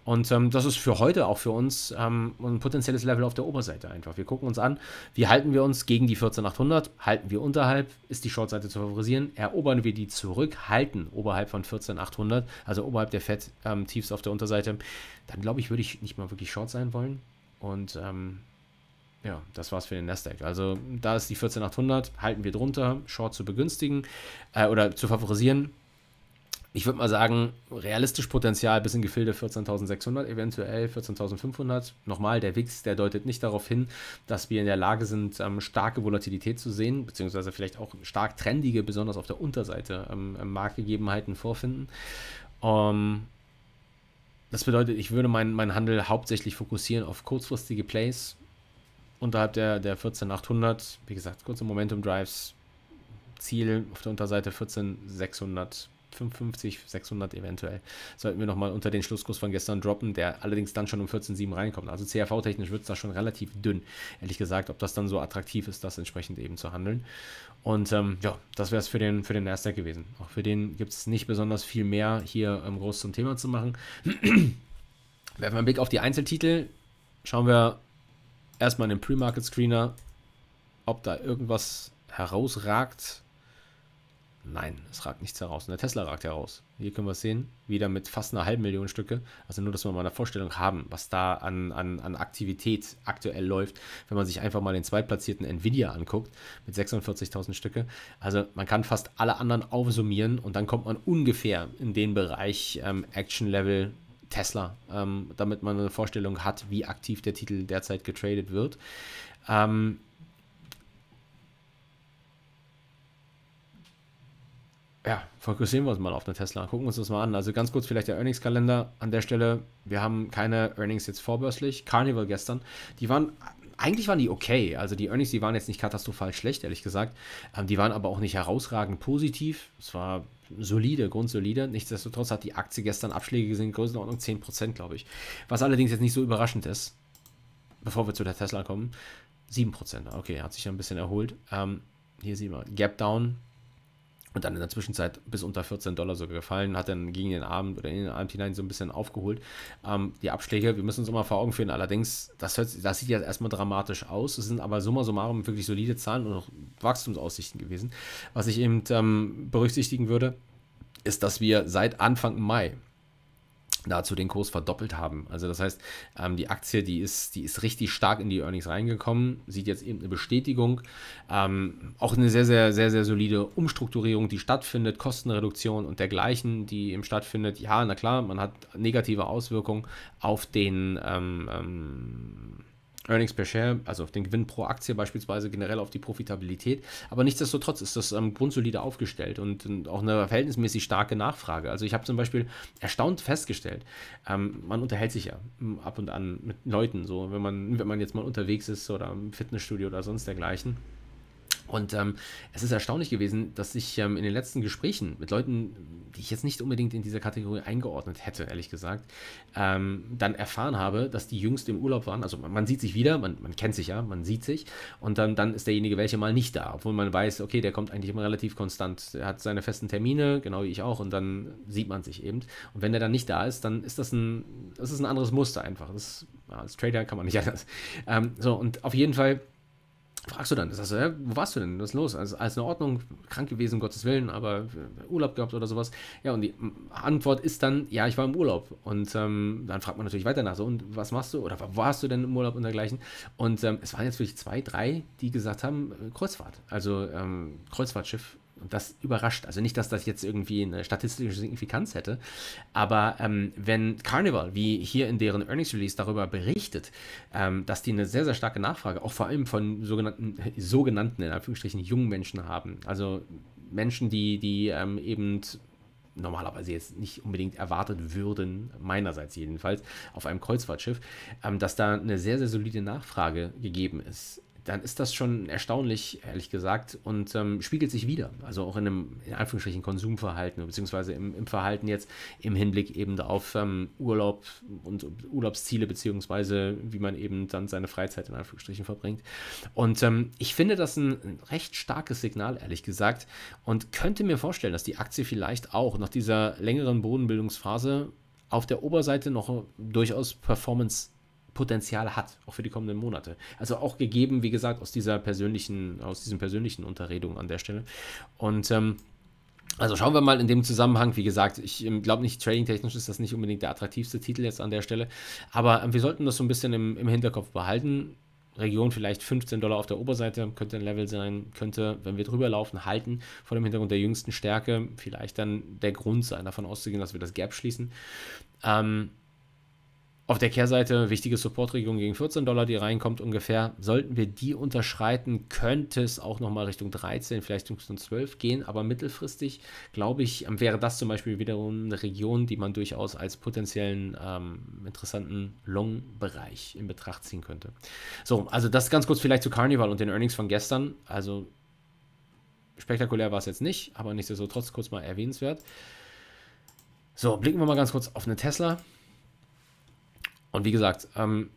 Und ähm, das ist für heute auch für uns ähm, ein potenzielles Level auf der Oberseite einfach. Wir gucken uns an, wie halten wir uns gegen die 14800? Halten wir unterhalb? Ist die Shortseite zu favorisieren? Erobern wir die zurück? Halten oberhalb von 14800, also oberhalb der Fett-Tiefs ähm, auf der Unterseite? Dann glaube ich, würde ich nicht mal mal wirklich Short sein wollen. Und ähm, ja, das war's für den Nasdaq. Also da ist die 14800, halten wir drunter, Short zu begünstigen äh, oder zu favorisieren. Ich würde mal sagen, realistisch Potenzial bis in Gefilde 14.600, eventuell 14.500. Nochmal, der Wix, der deutet nicht darauf hin, dass wir in der Lage sind, ähm, starke Volatilität zu sehen, beziehungsweise vielleicht auch stark trendige, besonders auf der Unterseite, ähm, Marktgegebenheiten vorfinden. Ähm, das bedeutet, ich würde meinen mein Handel hauptsächlich fokussieren auf kurzfristige Plays unterhalb der, der 14800. Wie gesagt, kurze Momentum Drives. Ziel auf der Unterseite 14600 550, 600 eventuell. Sollten wir nochmal unter den Schlusskurs von gestern droppen, der allerdings dann schon um 14,7 reinkommt. Also CRV-technisch wird es da schon relativ dünn, ehrlich gesagt, ob das dann so attraktiv ist, das entsprechend eben zu handeln. Und ähm, ja, das wäre es für den, für den Nasdaq gewesen. Auch für den gibt es nicht besonders viel mehr hier ähm, groß zum Thema zu machen. Werfen wir einen Blick auf die Einzeltitel. Schauen wir erstmal in den Pre-Market-Screener, ob da irgendwas herausragt Nein, es ragt nichts heraus. Und der Tesla ragt heraus. Hier können wir es sehen. Wieder mit fast einer halben Million Stücke. Also nur, dass wir mal eine Vorstellung haben, was da an, an, an Aktivität aktuell läuft. Wenn man sich einfach mal den zweitplatzierten Nvidia anguckt, mit 46.000 Stücke. Also man kann fast alle anderen aufsummieren und dann kommt man ungefähr in den Bereich ähm, Action Level Tesla, ähm, damit man eine Vorstellung hat, wie aktiv der Titel derzeit getradet wird. Ähm, ja, fokussieren wir uns mal auf den Tesla. Gucken wir uns das mal an. Also ganz kurz vielleicht der Earnings-Kalender an der Stelle. Wir haben keine Earnings jetzt vorbörslich. Carnival gestern, die waren, eigentlich waren die okay. Also die Earnings, die waren jetzt nicht katastrophal schlecht, ehrlich gesagt. Ähm, die waren aber auch nicht herausragend positiv. Es war solide, grundsolide. Nichtsdestotrotz hat die Aktie gestern Abschläge gesehen, Größenordnung 10%, glaube ich. Was allerdings jetzt nicht so überraschend ist, bevor wir zu der Tesla kommen. 7%, okay, hat sich ja ein bisschen erholt. Ähm, hier sehen wir, Gap Down, und dann in der Zwischenzeit bis unter 14 Dollar sogar gefallen, hat dann gegen den Abend oder in den Abend hinein so ein bisschen aufgeholt. Ähm, die Abschläge, wir müssen uns immer vor Augen führen, allerdings, das, hört, das sieht ja erstmal dramatisch aus, es sind aber summa summarum wirklich solide Zahlen und auch Wachstumsaussichten gewesen. Was ich eben ähm, berücksichtigen würde, ist, dass wir seit Anfang Mai dazu den Kurs verdoppelt haben. Also das heißt, ähm, die Aktie, die ist, die ist richtig stark in die Earnings reingekommen, sieht jetzt eben eine Bestätigung. Ähm, auch eine sehr, sehr, sehr, sehr solide Umstrukturierung, die stattfindet, Kostenreduktion und dergleichen, die eben stattfindet. Ja, na klar, man hat negative Auswirkungen auf den ähm, ähm Earnings per Share, also auf den Gewinn pro Aktie beispielsweise, generell auf die Profitabilität. Aber nichtsdestotrotz ist das ähm, grundsolide aufgestellt und, und, ähm, auch eine verhältnismäßig starke Nachfrage. Also ich habe zum Beispiel erstaunt festgestellt, ähm, man unterhält sich ja hm, ab und an mit Leuten, so wenn man, wenn man jetzt mal unterwegs ist oder im Fitnessstudio oder sonst dergleichen. Und ähm, es ist erstaunlich gewesen, dass ich ähm, in den letzten Gesprächen mit Leuten, die ich jetzt nicht unbedingt in dieser Kategorie eingeordnet hätte, ehrlich gesagt, ähm, dann erfahren habe, dass die jüngst im Urlaub waren. Also man, man sieht sich wieder, man, man, kennt sich ja, man sieht sich. Und dann, dann ist derjenige welche mal nicht da, obwohl man weiß, okay, der kommt eigentlich immer relativ konstant. Er hat seine festen Termine, genau wie ich auch, und dann sieht man sich eben. Und wenn der dann nicht da ist, dann ist das ein, das ist ein anderes Muster einfach. Das, als Trader kann man nicht anders. Ähm, so, und auf jeden Fall fragst du dann, sagst du, ja, wo warst du denn? Was ist los? Also, alles in Ordnung, krank gewesen, um Gottes Willen, aber äh, Urlaub gehabt oder sowas. Ja, und die Antwort ist dann, ja, ich war im Urlaub. Und ähm, dann fragt man natürlich weiter nach, so, und was machst du? Oder wo warst du denn im Urlaub und dergleichen? Und ähm, es waren jetzt wirklich zwei, drei, die gesagt haben, äh, Kreuzfahrt. Also ähm, Kreuzfahrtschiff und das überrascht. Also nicht, dass das jetzt irgendwie eine statistische Signifikanz hätte, aber ähm, wenn Carnival, wie hier in deren Earnings Release darüber berichtet, ähm, dass die eine sehr, sehr starke Nachfrage, auch vor allem von sogenannten, sogenannten in Anführungsstrichen, jungen Menschen haben, also Menschen, die, die ähm, eben normalerweise jetzt nicht unbedingt erwartet würden, meinerseits jedenfalls, auf einem Kreuzfahrtschiff, ähm, dass da eine sehr, sehr solide Nachfrage gegeben ist dann ist das schon erstaunlich, ehrlich gesagt, und ähm, spiegelt sich wieder. Also auch in einem, in Anführungsstrichen, Konsumverhalten, beziehungsweise im, im Verhalten jetzt im Hinblick eben auf ähm, Urlaub und Urlaubsziele, beziehungsweise wie man eben dann seine Freizeit in Anführungsstrichen verbringt. Und ähm, ich finde das ein, ein, recht starkes Signal, ehrlich gesagt, und könnte mir vorstellen, dass die Aktie vielleicht auch nach dieser längeren Bodenbildungsphase auf der Oberseite noch durchaus Performance Potenzial hat, auch für die kommenden Monate. Also auch gegeben, wie gesagt, aus dieser persönlichen, aus diesen persönlichen Unterredungen an der Stelle. Und ähm, also schauen wir mal in dem Zusammenhang, wie gesagt, ich ähm, glaube nicht, trading-technisch ist das nicht unbedingt der attraktivste Titel jetzt an der Stelle, aber ähm, wir sollten das so ein bisschen im, im Hinterkopf behalten. Region vielleicht 15 Dollar auf der Oberseite, könnte ein Level sein, könnte, wenn wir drüber laufen, halten, vor dem Hintergrund der jüngsten Stärke, vielleicht dann der Grund sein, davon auszugehen, dass wir das Gap schließen. Ähm, auf der Kehrseite, wichtige Supportregion gegen 14 Dollar, die reinkommt ungefähr. Sollten wir die unterschreiten, könnte es auch nochmal Richtung 13, vielleicht Richtung 12 gehen. Aber mittelfristig, glaube ich, ähm, wäre das zum Beispiel wiederum eine Region, die man durchaus als potenziellen ähm, interessanten Long-Bereich in Betracht ziehen könnte. So, also das ganz kurz vielleicht zu Carnival und den Earnings von gestern. Also spektakulär war es jetzt nicht, aber nichtsdestotrotz kurz mal erwähnenswert. So, blicken wir mal ganz kurz auf eine Tesla. Und wie gesagt, ähm,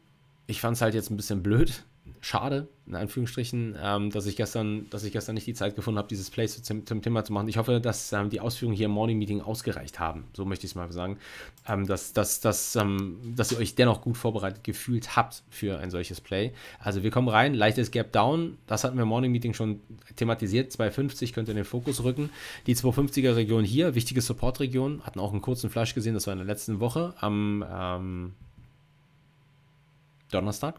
ich fand es halt jetzt ein bisschen blöd, schade, in Anführungsstrichen, ähm, dass, ich gestern, dass ich gestern nicht die Zeit gefunden habe, dieses Play zum, zum, Thema zu machen. Ich hoffe, dass ähm, die Ausführungen hier im Morning Meeting ausgereicht haben, so möchte ich es mal sagen, ähm, dass, dass, dass, ähm, dass ihr euch dennoch gut vorbereitet gefühlt habt für ein solches Play. Also wir kommen rein, leichtes Gap Down, das hatten wir im Morning Meeting schon thematisiert, 250 könnt ihr in den Fokus rücken. Die 250er Region hier, wichtige Support-Region, hatten auch einen kurzen Flash gesehen, das war in der letzten Woche am ähm, Donnerstag.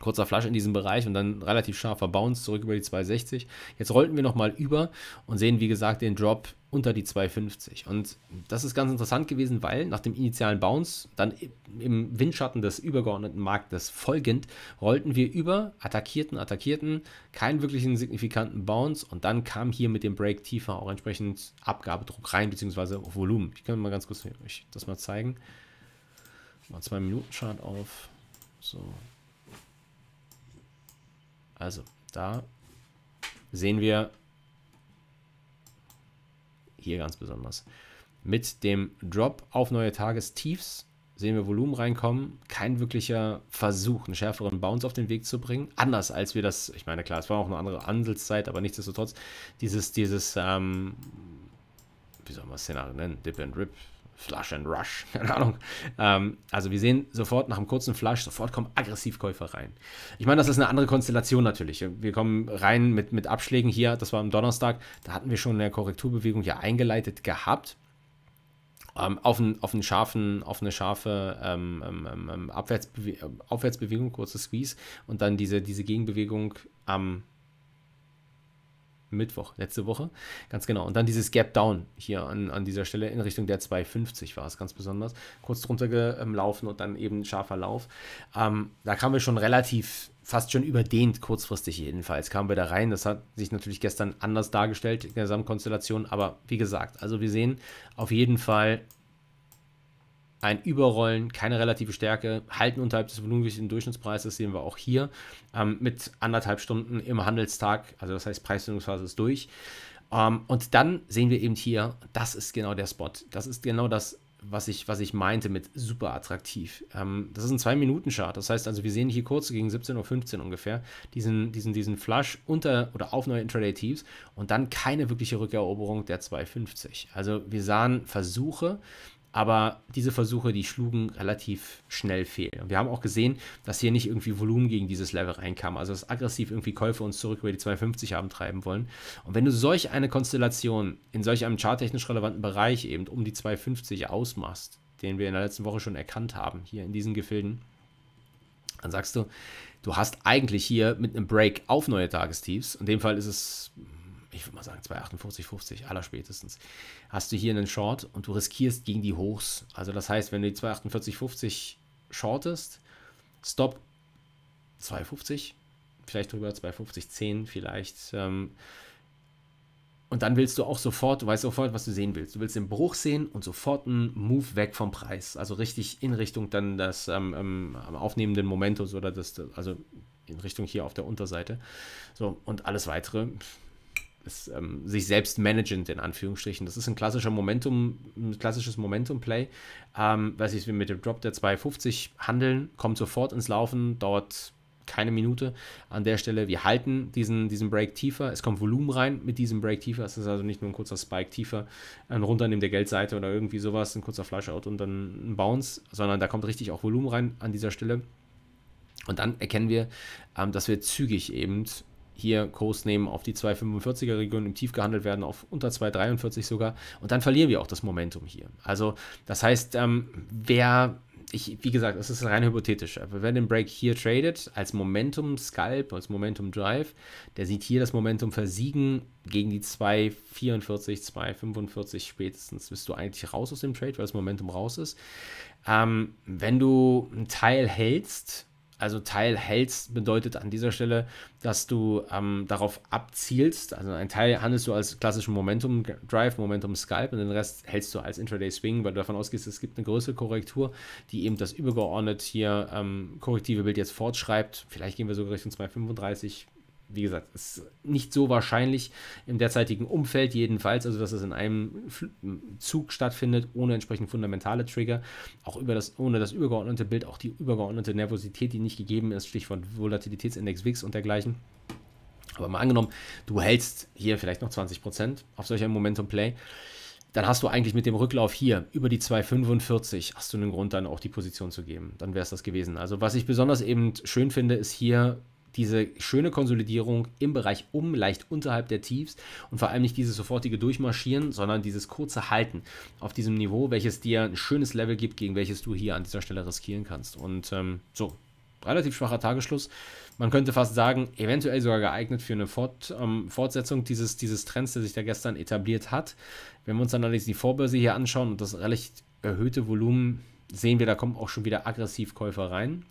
Kurzer Flash in diesem Bereich und dann relativ scharfer Bounce zurück über die 260. Jetzt rollten wir nochmal über und sehen, wie gesagt, den Drop unter die 250. Und das ist ganz interessant gewesen, weil nach dem initialen Bounce, dann im Windschatten des übergeordneten Marktes folgend, rollten wir über, attackierten, attackierten, keinen wirklichen signifikanten Bounce und dann kam hier mit dem Break tiefer auch entsprechend Abgabedruck rein, beziehungsweise Volumen. Ich kann mal ganz kurz euch das mal zeigen. Mal zwei Minuten Chart auf. So. Also, da sehen wir hier ganz besonders. Mit dem Drop auf neue Tagestiefs sehen wir Volumen reinkommen. Kein wirklicher Versuch, einen schärferen Bounce auf den Weg zu bringen. Anders als wir das, ich meine, klar, es war auch eine andere Handelszeit, aber nichtsdestotrotz, dieses, dieses, ähm, wie soll man das Szenario nennen? Dip and Rip Flush and Rush, keine Ahnung. Ähm, also wir sehen sofort nach einem kurzen Flush, sofort kommen Aggressivkäufer rein. Ich meine, das ist eine andere Konstellation natürlich. Wir kommen rein mit, mit Abschlägen hier, das war am Donnerstag, da hatten wir schon eine Korrekturbewegung ja eingeleitet gehabt. Ähm, auf, einen, auf, einen scharfen, auf eine scharfe ähm, ähm, ähm Abwärtsbewe Aufwärtsbewegung, kurze Squeeze und dann diese, diese Gegenbewegung am Mittwoch, letzte Woche. Ganz genau. Und dann dieses Gap Down hier an, an dieser Stelle in Richtung der 250 war es ganz besonders. Kurz drunter gelaufen ähm, und dann eben scharfer Lauf. Ähm, da kamen wir schon relativ fast schon überdehnt, kurzfristig jedenfalls, kamen wir da rein. Das hat sich natürlich gestern anders dargestellt in der Gesamtkonstellation, aber wie gesagt, also wir sehen auf jeden Fall ein Überrollen, keine relative Stärke, halten unterhalb des volumengewichteten Durchschnittspreises, sehen wir auch hier, ähm, mit anderthalb Stunden im Handelstag, also das heißt, Preisfindungsphase ist durch. Ähm, und dann sehen wir eben hier, das ist genau der Spot. Das ist genau das, was ich, was ich meinte mit super attraktiv. Ähm, das ist ein 2-Minuten-Chart. Das heißt also, wir sehen hier kurz gegen 17.15 Uhr ungefähr diesen, diesen, diesen Flush unter oder auf neue Intraday-Tiefs und dann keine wirkliche Rückeroberung der 2,50. Also wir sahen Versuche, aber diese Versuche, die schlugen relativ schnell fehl. Und wir haben auch gesehen, dass hier nicht irgendwie Volumen gegen dieses Level reinkam. Also dass aggressiv irgendwie Käufe uns zurück über die 250 haben treiben wollen. Und wenn du solch eine Konstellation in solch einem charttechnisch relevanten Bereich eben um die 250 ausmachst, den wir in der letzten Woche schon erkannt haben, hier in diesen Gefilden, dann sagst du, du hast eigentlich hier mit einem Break auf neue Tagestiefs. In dem Fall ist es ich würde mal sagen 2,58, 50 allerspätestens, hast du hier einen Short und du riskierst gegen die Hochs. Also das heißt, wenn du die 2,48, 50 shortest, Stop 2,50, vielleicht drüber 2,50, 10 vielleicht. Ähm, und dann willst du auch sofort, du weißt sofort, was du sehen willst. Du willst den Bruch sehen und sofort einen Move weg vom Preis. Also richtig in Richtung dann das ähm, ähm, aufnehmenden Momentus oder das, also in Richtung hier auf der Unterseite. So, und alles weitere, ist ähm, sich selbst managend in Anführungsstrichen. Das ist ein klassischer Momentum, ein klassisches Momentum-Play. Ähm, was ich mit dem Drop der 250 handeln, kommt sofort ins Laufen, dauert keine Minute an der Stelle. Wir halten diesen, diesen Break tiefer. Es kommt Volumen rein mit diesem Break tiefer. Es ist also nicht nur ein kurzer Spike tiefer, ein Runternehmen der Geldseite oder irgendwie sowas, ein kurzer Flashout und dann ein Bounce, sondern da kommt richtig auch Volumen rein an dieser Stelle. Und dann erkennen wir, ähm, dass wir zügig eben hier Kurs nehmen auf die 245er Region im Tief gehandelt werden, auf unter 243 sogar. Und dann verlieren wir auch das Momentum hier. Also das heißt, ähm, wer, ich, wie gesagt, das ist rein hypothetisch, aber wer den Break hier tradet, als Momentum Scalp, als Momentum Drive, der sieht hier das Momentum versiegen gegen die 244, 245 spätestens bist du eigentlich raus aus dem Trade, weil das Momentum raus ist. Ähm, wenn du einen Teil hältst, also Teil hältst bedeutet an dieser Stelle, dass du ähm, darauf abzielst. Also ein Teil handelst du als klassischen Momentum Drive, Momentum Scalp und den Rest hältst du als Intraday Swing, weil du davon ausgehst, es gibt eine größere Korrektur, die eben das übergeordnet hier ähm, korrektive Bild jetzt fortschreibt. Vielleicht gehen wir sogar Richtung 235, wie gesagt, ist nicht so wahrscheinlich im derzeitigen Umfeld jedenfalls, also dass es in einem Zug stattfindet, ohne entsprechend fundamentale Trigger, auch über das, ohne das übergeordnete Bild, auch die übergeordnete Nervosität, die nicht gegeben ist, Stichwort Volatilitätsindex WIX und dergleichen. Aber mal angenommen, du hältst hier vielleicht noch 20% auf solch einem Momentum Play, dann hast du eigentlich mit dem Rücklauf hier über die 2,45 hast du einen Grund, dann auch die Position zu geben. Dann wäre es das gewesen. Also was ich besonders eben schön finde, ist hier diese schöne Konsolidierung im Bereich um, leicht unterhalb der Tiefs und vor allem nicht dieses sofortige Durchmarschieren, sondern dieses kurze Halten auf diesem Niveau, welches dir ein schönes Level gibt, gegen welches du hier an dieser Stelle riskieren kannst. Und ähm, so, relativ schwacher Tagesschluss. Man könnte fast sagen, eventuell sogar geeignet für eine Fort, ähm, Fortsetzung dieses, dieses Trends, der sich da gestern etabliert hat. Wenn wir uns dann allerdings die Vorbörse hier anschauen und das relativ erhöhte Volumen, sehen wir, da kommen auch schon wieder aggressiv Käufer rein.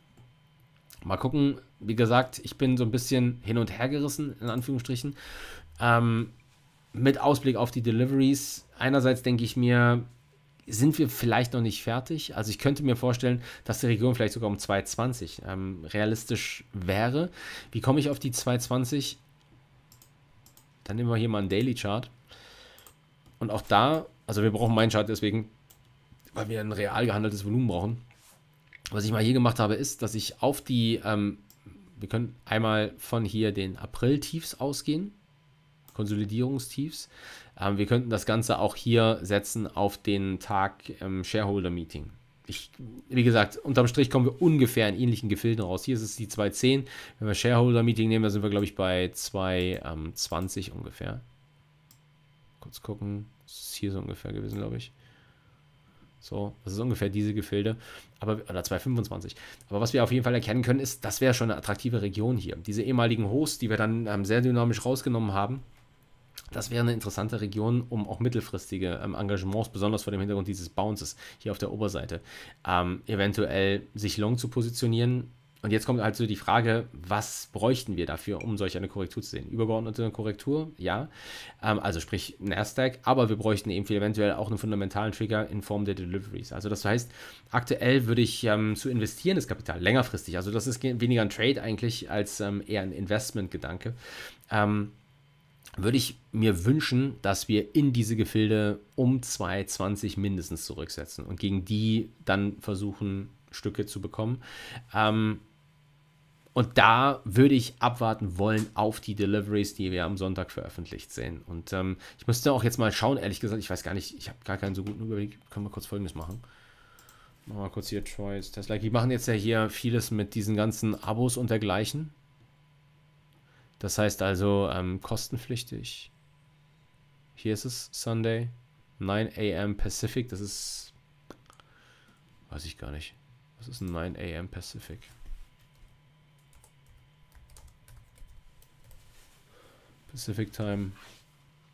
Mal gucken, wie gesagt, ich bin so ein bisschen hin und her gerissen, in Anführungsstrichen. Ähm, mit Ausblick auf die Deliveries. Einerseits denke ich mir, sind wir vielleicht noch nicht fertig. Also ich könnte mir vorstellen, dass die Region vielleicht sogar um 220 ähm, realistisch wäre. Wie komme ich auf die 220? Dann nehmen wir hier mal einen Daily Chart. Und auch da, also wir brauchen meinen Chart deswegen, weil wir ein real gehandeltes Volumen brauchen. Was ich mal hier gemacht habe, ist, dass ich auf die, ähm, wir können einmal von hier den April-Tiefs ausgehen, Konsolidierungstiefs. Ähm, wir könnten das Ganze auch hier setzen auf den Tag ähm, Shareholder-Meeting. Ich, wie gesagt, unterm Strich kommen wir ungefähr in ähnlichen Gefilden raus. Hier ist es die 2.10. Wenn wir Shareholder-Meeting nehmen, da sind wir, glaube ich, bei 2.20 ähm, ungefähr. Kurz gucken. Das ist hier so ungefähr gewesen, glaube ich. So, das ist ungefähr diese Gefilde, aber oder 225. Aber was wir auf jeden Fall erkennen können, ist, das wäre schon eine attraktive Region hier. Diese ehemaligen Hosts, die wir dann ähm, sehr dynamisch rausgenommen haben, das wäre eine interessante Region, um auch mittelfristige ähm, Engagements, besonders vor dem Hintergrund dieses Bounces hier auf der Oberseite, ähm, eventuell sich long zu positionieren und jetzt kommt halt so die Frage, was bräuchten wir dafür, um solch eine Korrektur zu sehen? Übergeordnete Korrektur, ja. Ähm, also sprich Nasdaq, aber wir bräuchten eben für eventuell auch einen fundamentalen Trigger in Form der Deliveries. Also das heißt, aktuell würde ich ähm, zu investieren das Kapital längerfristig. Also das ist weniger ein Trade eigentlich als ähm, eher ein Investmentgedanke. Ähm, würde ich mir wünschen, dass wir in diese Gefilde um 220 mindestens zurücksetzen und gegen die dann versuchen, Stücke zu bekommen. Ähm, und da würde ich abwarten wollen auf die Deliveries, die wir am Sonntag veröffentlicht sehen. Und ähm, ich müsste auch jetzt mal schauen, ehrlich gesagt, ich weiß gar nicht, ich habe gar keinen so guten Überblick. Können wir kurz Folgendes machen? Machen wir mal kurz hier Choice, Tesla. Die machen jetzt ja hier vieles mit diesen ganzen Abos und dergleichen. Das heißt also ähm, kostenpflichtig. Hier ist es Sunday, 9 a.m. Pacific. Das ist, weiß ich gar nicht. Was ist ein 9 a.m. Pacific? Pacific Time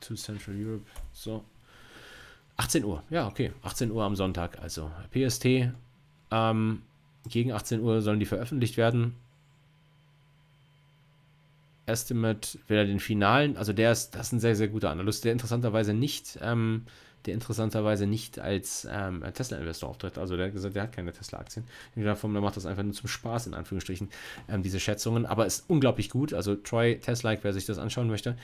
to Central Europe. So. 18 Uhr, ja, okay. 18 Uhr am Sonntag, also PST. Ähm, gegen 18 Uhr sollen die veröffentlicht werden. Estimate, weder den finalen, also der ist, das ist ein sehr, sehr guter Analyst, der interessanterweise nicht ähm, der interessanterweise nicht als ähm, Tesla-Investor auftritt. Also der hat gesagt, der hat keine Tesla-Aktien. In der Form, der macht das einfach nur zum Spaß, in Anführungsstrichen, ähm, diese Schätzungen. Aber ist unglaublich gut. Also Troy Tesla, wer sich das anschauen möchte.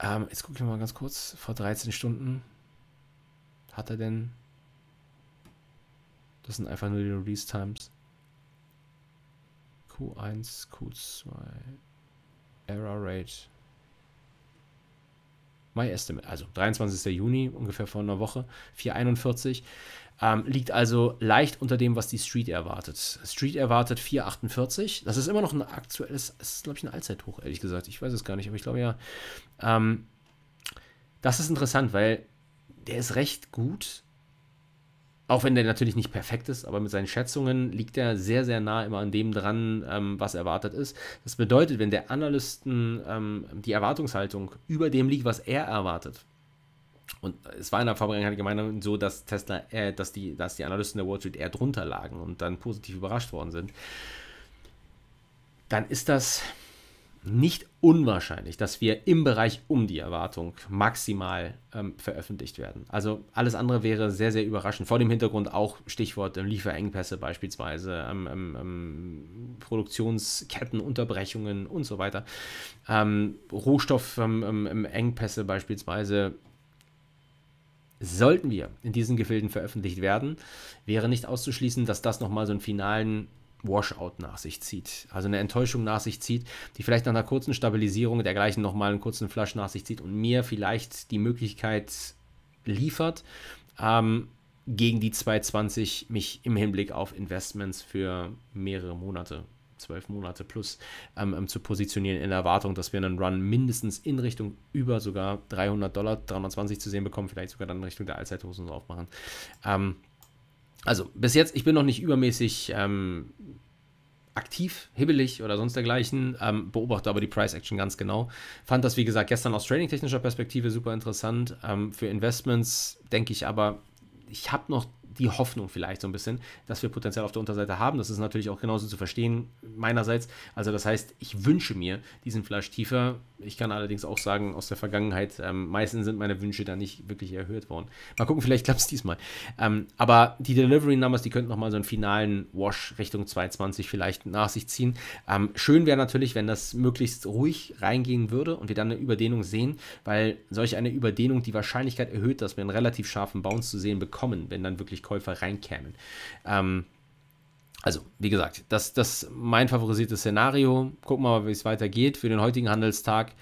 Ähm, jetzt gucke ich mal ganz kurz. Vor 13 Stunden hat er denn. Das sind einfach nur die Release-Times. Q1, Q2, Error Rate. My Estimate, also 23. Juni, ungefähr vor einer Woche, 441. Ähm, liegt also leicht unter dem, was die Street erwartet. Street erwartet 4,48. Das ist immer noch ein aktuelles, das ist, glaube ich, ein Allzeithoch, ehrlich gesagt. Ich weiß es gar nicht, aber ich glaube ja. Ähm, das ist interessant, weil der ist recht gut auch wenn der natürlich nicht perfekt ist, aber mit seinen Schätzungen liegt er sehr, sehr nah immer an dem dran, ähm, was erwartet ist. Das bedeutet, wenn der Analysten ähm, die Erwartungshaltung über dem liegt, was er erwartet, und es war in der Vorbereitung halt gemeinhin so, dass Tesla, äh, dass die, dass die Analysten der Wall Street eher drunter lagen und dann positiv überrascht worden sind, dann ist das nicht unwahrscheinlich, dass wir im Bereich um die Erwartung maximal ähm, veröffentlicht werden. Also alles andere wäre sehr, sehr überraschend. Vor dem Hintergrund auch Stichwort ähm, Lieferengpässe beispielsweise, ähm, ähm, ähm, Produktionskettenunterbrechungen und so weiter, Rohstoffengpässe beispielsweise. Sollten wir in diesen Gefilden veröffentlicht werden, wäre nicht auszuschließen, dass das nochmal so einen finalen Washout nach sich zieht. Also eine Enttäuschung nach sich zieht, die vielleicht nach einer kurzen Stabilisierung dergleichen nochmal einen kurzen Flash nach sich zieht und mir vielleicht die Möglichkeit liefert, ähm, gegen die 220 mich im Hinblick auf Investments für mehrere Monate, zwölf Monate plus, ähm, ähm zu positionieren in Erwartung, dass wir einen Run mindestens in Richtung über sogar 300 Dollar, 320 zu sehen bekommen, vielleicht sogar dann in Richtung der Allzeithosen aufmachen. Ähm, also bis jetzt, ich bin noch nicht übermäßig ähm, aktiv, hibbelig oder sonst dergleichen, ähm, beobachte aber die Price Action ganz genau. Fand das, wie gesagt, gestern aus trading-technischer Perspektive super interessant. Ähm, für Investments denke ich aber, ich habe noch die Hoffnung vielleicht so ein bisschen, dass wir Potenzial auf der Unterseite haben. Das ist natürlich auch genauso zu verstehen meinerseits. Also das heißt, ich wünsche mir diesen Flash tiefer. Ich kann allerdings auch sagen, aus der Vergangenheit, ähm, meistens sind meine Wünsche da nicht wirklich erhöht worden. Mal gucken, vielleicht klappt es diesmal. Ähm, aber die Delivery Numbers, die könnten nochmal so einen finalen Wash Richtung 220 vielleicht nach sich ziehen. Ähm, schön wäre natürlich, wenn das möglichst ruhig reingehen würde und wir dann eine Überdehnung sehen, weil solch eine Überdehnung die Wahrscheinlichkeit erhöht, dass wir einen relativ scharfen Bounce zu sehen bekommen, wenn dann wirklich 50 Käufer reinkämen. Ähm, also, wie gesagt, das, ist mein favorisiertes Szenario. Gucken wir mal, wie es weitergeht. Für den heutigen Handelstag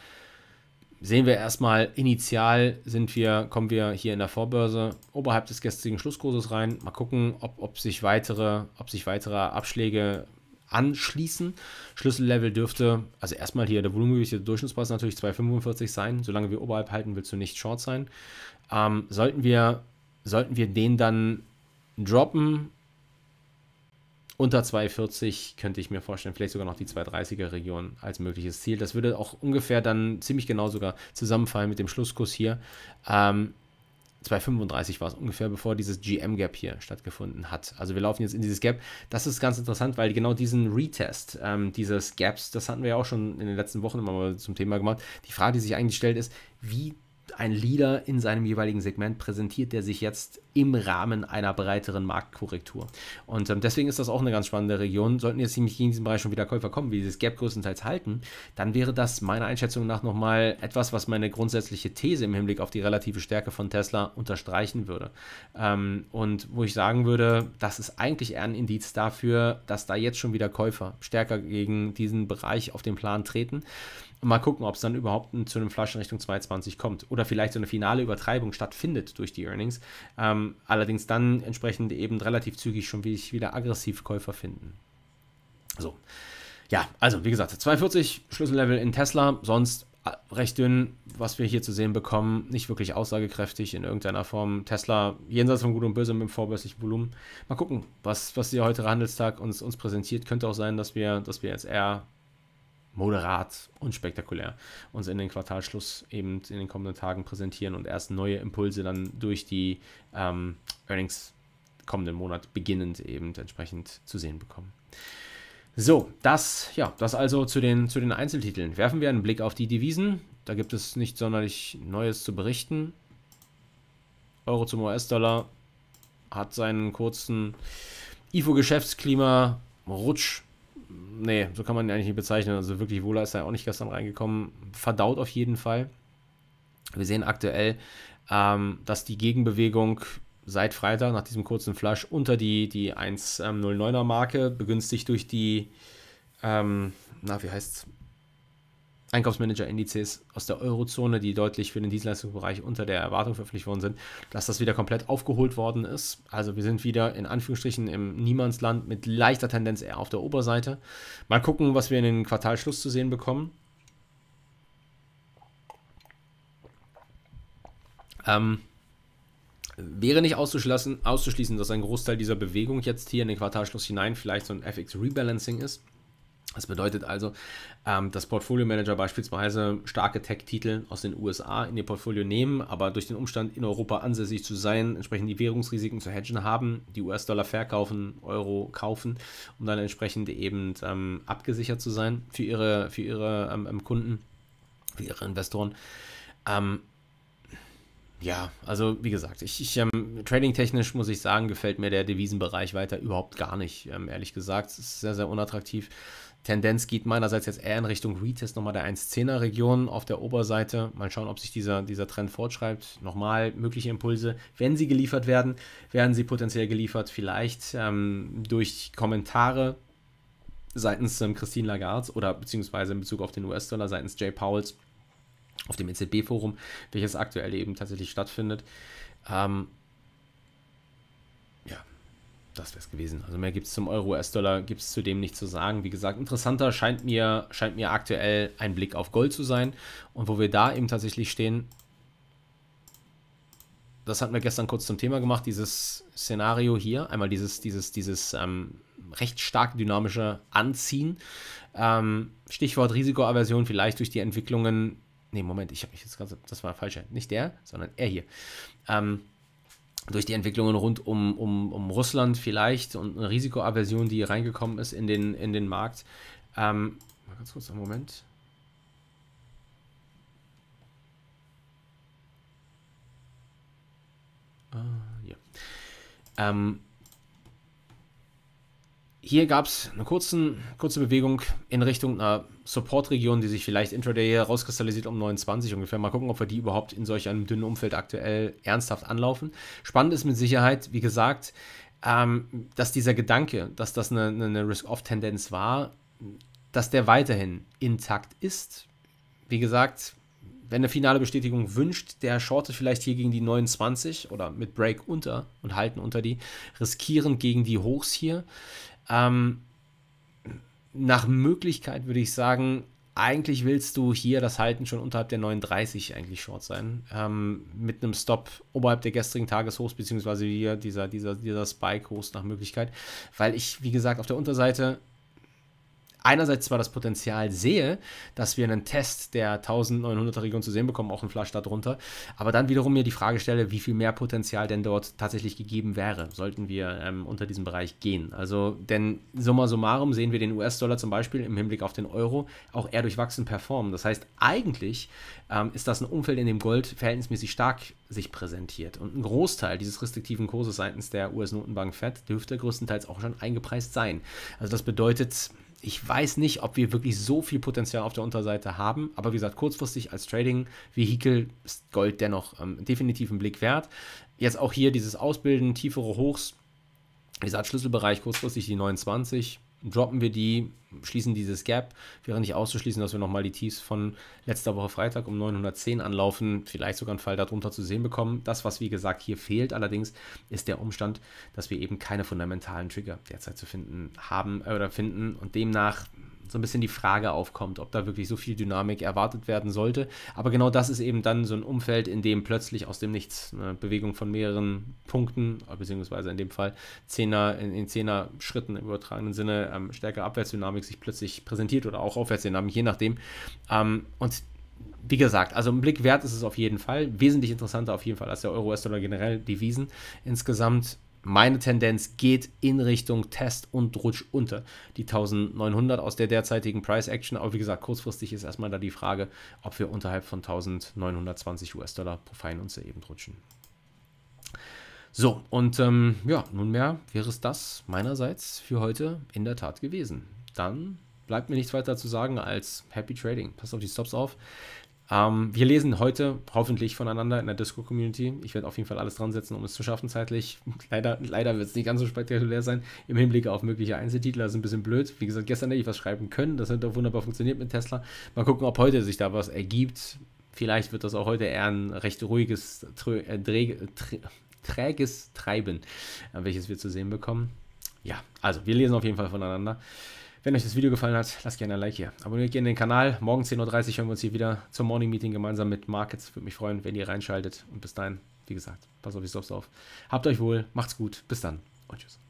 sehen wir erstmal, initial sind wir, kommen wir hier in der Vorbörse oberhalb des gestrigen Schlusskurses rein. Mal gucken, ob, ob, sich, weitere, ob sich weitere Abschläge anschließen. Schlüssellevel dürfte, also erstmal hier der volumengewichtete Durchschnittspreis natürlich 2,45 sein. Solange wir oberhalb halten, willst du nicht short sein. Ähm, sollten, wir, sollten wir den dann droppen. Unter 240 könnte ich mir vorstellen, vielleicht sogar noch die 230er Region als mögliches Ziel. Das würde auch ungefähr dann ziemlich genau sogar zusammenfallen mit dem Schlusskurs hier. Ähm, 235 war es ungefähr, bevor dieses GM-Gap hier stattgefunden hat. Also wir laufen jetzt in dieses Gap. Das ist ganz interessant, weil genau diesen Retest ähm, dieses Gaps, das hatten wir ja auch schon in den letzten Wochen immer mal zum Thema gemacht. Die Frage, die sich eigentlich stellt, ist, wie ein Leader in seinem jeweiligen Segment präsentiert, der sich jetzt im Rahmen einer breiteren Marktkorrektur. Und ähm, deswegen ist das auch eine ganz spannende Region. Sollten jetzt nämlich in diesem Bereich schon wieder Käufer kommen, wie dieses Gap größtenteils halten, dann wäre das meiner Einschätzung nach nochmal etwas, was meine grundsätzliche These im Hinblick auf die relative Stärke von Tesla unterstreichen würde. Ähm, und wo ich sagen würde, das ist eigentlich eher ein Indiz dafür, dass da jetzt schon wieder Käufer stärker gegen diesen Bereich auf den Plan treten mal gucken, ob es dann überhaupt zu einem Flush in Richtung 220 kommt. Oder vielleicht so eine finale Übertreibung stattfindet durch die Earnings. Ähm, allerdings dann entsprechend eben relativ zügig schon wieder aggressiv Käufer finden. So. Ja, also wie gesagt, 240 Schlüssellevel in Tesla, sonst äh, recht dünn, was wir hier zu sehen bekommen, nicht wirklich aussagekräftig in irgendeiner Form. Tesla jenseits von Gut und Böse mit dem vorbörslichen Volumen. Mal gucken, was, was der heutige Handelstag uns, uns präsentiert. Könnte auch sein, dass wir, dass wir jetzt eher moderat und spektakulär uns in den Quartalschluss eben in den kommenden Tagen präsentieren und erst neue Impulse dann durch die ähm, Earnings kommenden Monat beginnend eben entsprechend zu sehen bekommen. So, das, ja, das also zu den, zu den Einzeltiteln. Werfen wir einen Blick auf die Devisen. Da gibt es nicht sonderlich Neues zu berichten. Euro zum US-Dollar hat seinen kurzen IFO-Geschäftsklima-Rutsch nee, so kann man ihn eigentlich nicht bezeichnen. Also wirklich Wohler ist er auch nicht gestern reingekommen. Verdaut auf jeden Fall. Wir sehen aktuell, ähm, dass die Gegenbewegung seit Freitag nach diesem kurzen Flash unter die, die 109er ähm, Marke, begünstigt durch die, ähm, na, wie heißt es? Einkaufsmanager-Indizes aus der Eurozone, die deutlich für den Dienstleistungsbereich unter der Erwartung veröffentlicht worden sind, dass das wieder komplett aufgeholt worden ist. Also wir sind wieder in Anführungsstrichen im Niemandsland mit leichter Tendenz eher auf der Oberseite. Mal gucken, was wir in den Quartalschluss zu sehen bekommen. Ähm, wäre nicht auszuschließen, auszuschließen, dass ein Großteil dieser Bewegung jetzt hier in den Quartalschluss hinein vielleicht so ein FX-Rebalancing ist. Das bedeutet also, ähm, dass Portfolio-Manager beispielsweise starke Tech-Titel aus den USA in ihr Portfolio nehmen, aber durch den Umstand, in Europa ansässig zu sein, entsprechend die Währungsrisiken zu hedgen haben, die US-Dollar verkaufen, Euro kaufen, um dann entsprechend eben ähm, abgesichert zu sein für ihre, für ihre ähm, ähm Kunden, für ihre Investoren. Ähm, ja, also wie gesagt, ich, ich ähm, trading-technisch muss ich sagen, gefällt mir der Devisenbereich weiter überhaupt gar nicht, ehrlich gesagt. Es ist sehr, sehr unattraktiv Tendenz geht meinerseits jetzt eher in Richtung Retest nochmal der 1.10er Region auf der Oberseite. Mal schauen, ob sich dieser, dieser Trend fortschreibt. Nochmal mögliche Impulse, wenn sie geliefert werden, werden sie potenziell geliefert, vielleicht ähm, durch Kommentare seitens ähm, Christine Lagarde oder beziehungsweise in Bezug auf den US-Dollar seitens Jay Powells auf dem EZB-Forum, welches aktuell eben tatsächlich stattfindet. Ähm, das wäre es gewesen. Also mehr gibt es zum Euro-US-Dollar, gibt es zudem nicht zu sagen. Wie gesagt, interessanter scheint mir, scheint mir aktuell ein Blick auf Gold zu sein. Und wo wir da eben tatsächlich stehen, das hatten wir gestern kurz zum Thema gemacht, dieses Szenario hier, einmal dieses, dieses, dieses ähm, recht stark dynamische Anziehen. Ähm, Stichwort Risikoaversion, vielleicht durch die Entwicklungen. Ne, Moment, ich habe mich jetzt ganz. Das war falsch. Nicht der, sondern er hier. Ähm, durch die Entwicklungen rund um, um, um Russland vielleicht und eine Risikoaversion, die reingekommen ist in den, in den Markt. Ähm, mal ganz kurz einen Moment. Ah, ja. Ähm, hier gab es eine kurzen, kurze Bewegung in Richtung einer Support-Region, die sich vielleicht intraday hier rauskristallisiert um 29 ungefähr. Mal gucken, ob wir die überhaupt in solch einem dünnen Umfeld aktuell ernsthaft anlaufen. Spannend ist mit Sicherheit, wie gesagt, ähm, dass dieser Gedanke, dass das eine, eine Risk-Off-Tendenz war, dass der weiterhin intakt ist. Wie gesagt, wenn eine finale Bestätigung wünscht, der shortet vielleicht hier gegen die 29 oder mit Break unter und halten unter die, riskieren gegen die Hochs hier. Ähm, nach Möglichkeit würde ich sagen, eigentlich willst du hier das Halten schon unterhalb der 39 eigentlich short sein. Ähm, mit einem Stop oberhalb der gestrigen Tageshochs, beziehungsweise hier dieser, dieser, dieser Spike-Host nach Möglichkeit. Weil ich, wie gesagt, auf der Unterseite einerseits zwar das Potenzial sehe, dass wir einen Test der 1900er Region zu sehen bekommen, auch ein Flash darunter, aber dann wiederum mir die Frage stelle, wie viel mehr Potenzial denn dort tatsächlich gegeben wäre, sollten wir ähm, unter diesem Bereich gehen. Also, denn summa summarum sehen wir den US-Dollar zum Beispiel im Hinblick auf den Euro auch eher durchwachsen performen. Das heißt, eigentlich ähm, ist das ein Umfeld, in dem Gold verhältnismäßig stark sich präsentiert. Und ein Großteil dieses restriktiven Kurses seitens der US-Notenbank FED dürfte größtenteils auch schon eingepreist sein. Also das bedeutet, ich weiß nicht, ob wir wirklich so viel Potenzial auf der Unterseite haben, aber wie gesagt, kurzfristig als Trading-Vehikel ist Gold dennoch ähm, definitiv einen Blick wert. Jetzt auch hier dieses Ausbilden, tiefere Hochs, wie gesagt, Schlüsselbereich kurzfristig die 29, droppen wir die, schließen dieses Gap. Wäre nicht auszuschließen, dass wir nochmal die Tiefs von letzter Woche Freitag um 910 anlaufen, vielleicht sogar einen Fall darunter zu sehen bekommen. Das, was wie gesagt hier fehlt allerdings, ist der Umstand, dass wir eben keine fundamentalen Trigger derzeit zu finden haben äh, oder finden und demnach so ein bisschen die Frage aufkommt, ob da wirklich so viel Dynamik erwartet werden sollte. Aber genau das ist eben dann so ein Umfeld, in dem plötzlich aus dem Nichts eine Bewegung von mehreren Punkten, beziehungsweise in dem Fall Zehner, in, in Zehner Schritten im übertragenen Sinne, ähm, stärkere Abwärtsdynamik sich plötzlich präsentiert oder auch Aufwärtsdynamik, je nachdem. Ähm, und wie gesagt, also ein Blick wert ist es auf jeden Fall. Wesentlich interessanter auf jeden Fall als der Euro-US-Dollar generell Devisen insgesamt meine Tendenz geht in Richtung Test und Rutsch unter die 1900 aus der derzeitigen Price Action. Aber wie gesagt, kurzfristig ist erstmal da die Frage, ob wir unterhalb von 1920 US-Dollar pro Feinunze eben rutschen. So, und ähm, ja, nunmehr wäre es das meinerseits für heute in der Tat gewesen. Dann bleibt mir nichts weiter zu sagen als Happy Trading. Passt auf die Stops auf. Ähm, wir lesen heute hoffentlich voneinander in der Disco-Community. Ich werde auf jeden Fall alles dran setzen, um es zu schaffen zeitlich. Leider, leider wird es nicht ganz so spektakulär sein. Im Hinblick auf mögliche Einzeltitel, das ist ein bisschen blöd. Wie gesagt, gestern hätte ich was schreiben können. Das hat auch wunderbar funktioniert mit Tesla. Mal gucken, ob heute sich da was ergibt. Vielleicht wird das auch heute eher ein recht ruhiges, trö, äh, drä, trä, träges Treiben, äh, welches wir zu sehen bekommen. Ja, also wir lesen auf jeden Fall voneinander. Wenn euch das Video gefallen hat, lasst gerne ein Like hier. Abonniert gerne den Kanal. Morgen 10.30 Uhr hören wir uns hier wieder zum Morning Meeting gemeinsam mit Markets. Würde mich freuen, wenn ihr reinschaltet. Und bis dahin, wie gesagt, pass auf die Stops auf. Habt euch wohl, macht's gut, bis dann und tschüss.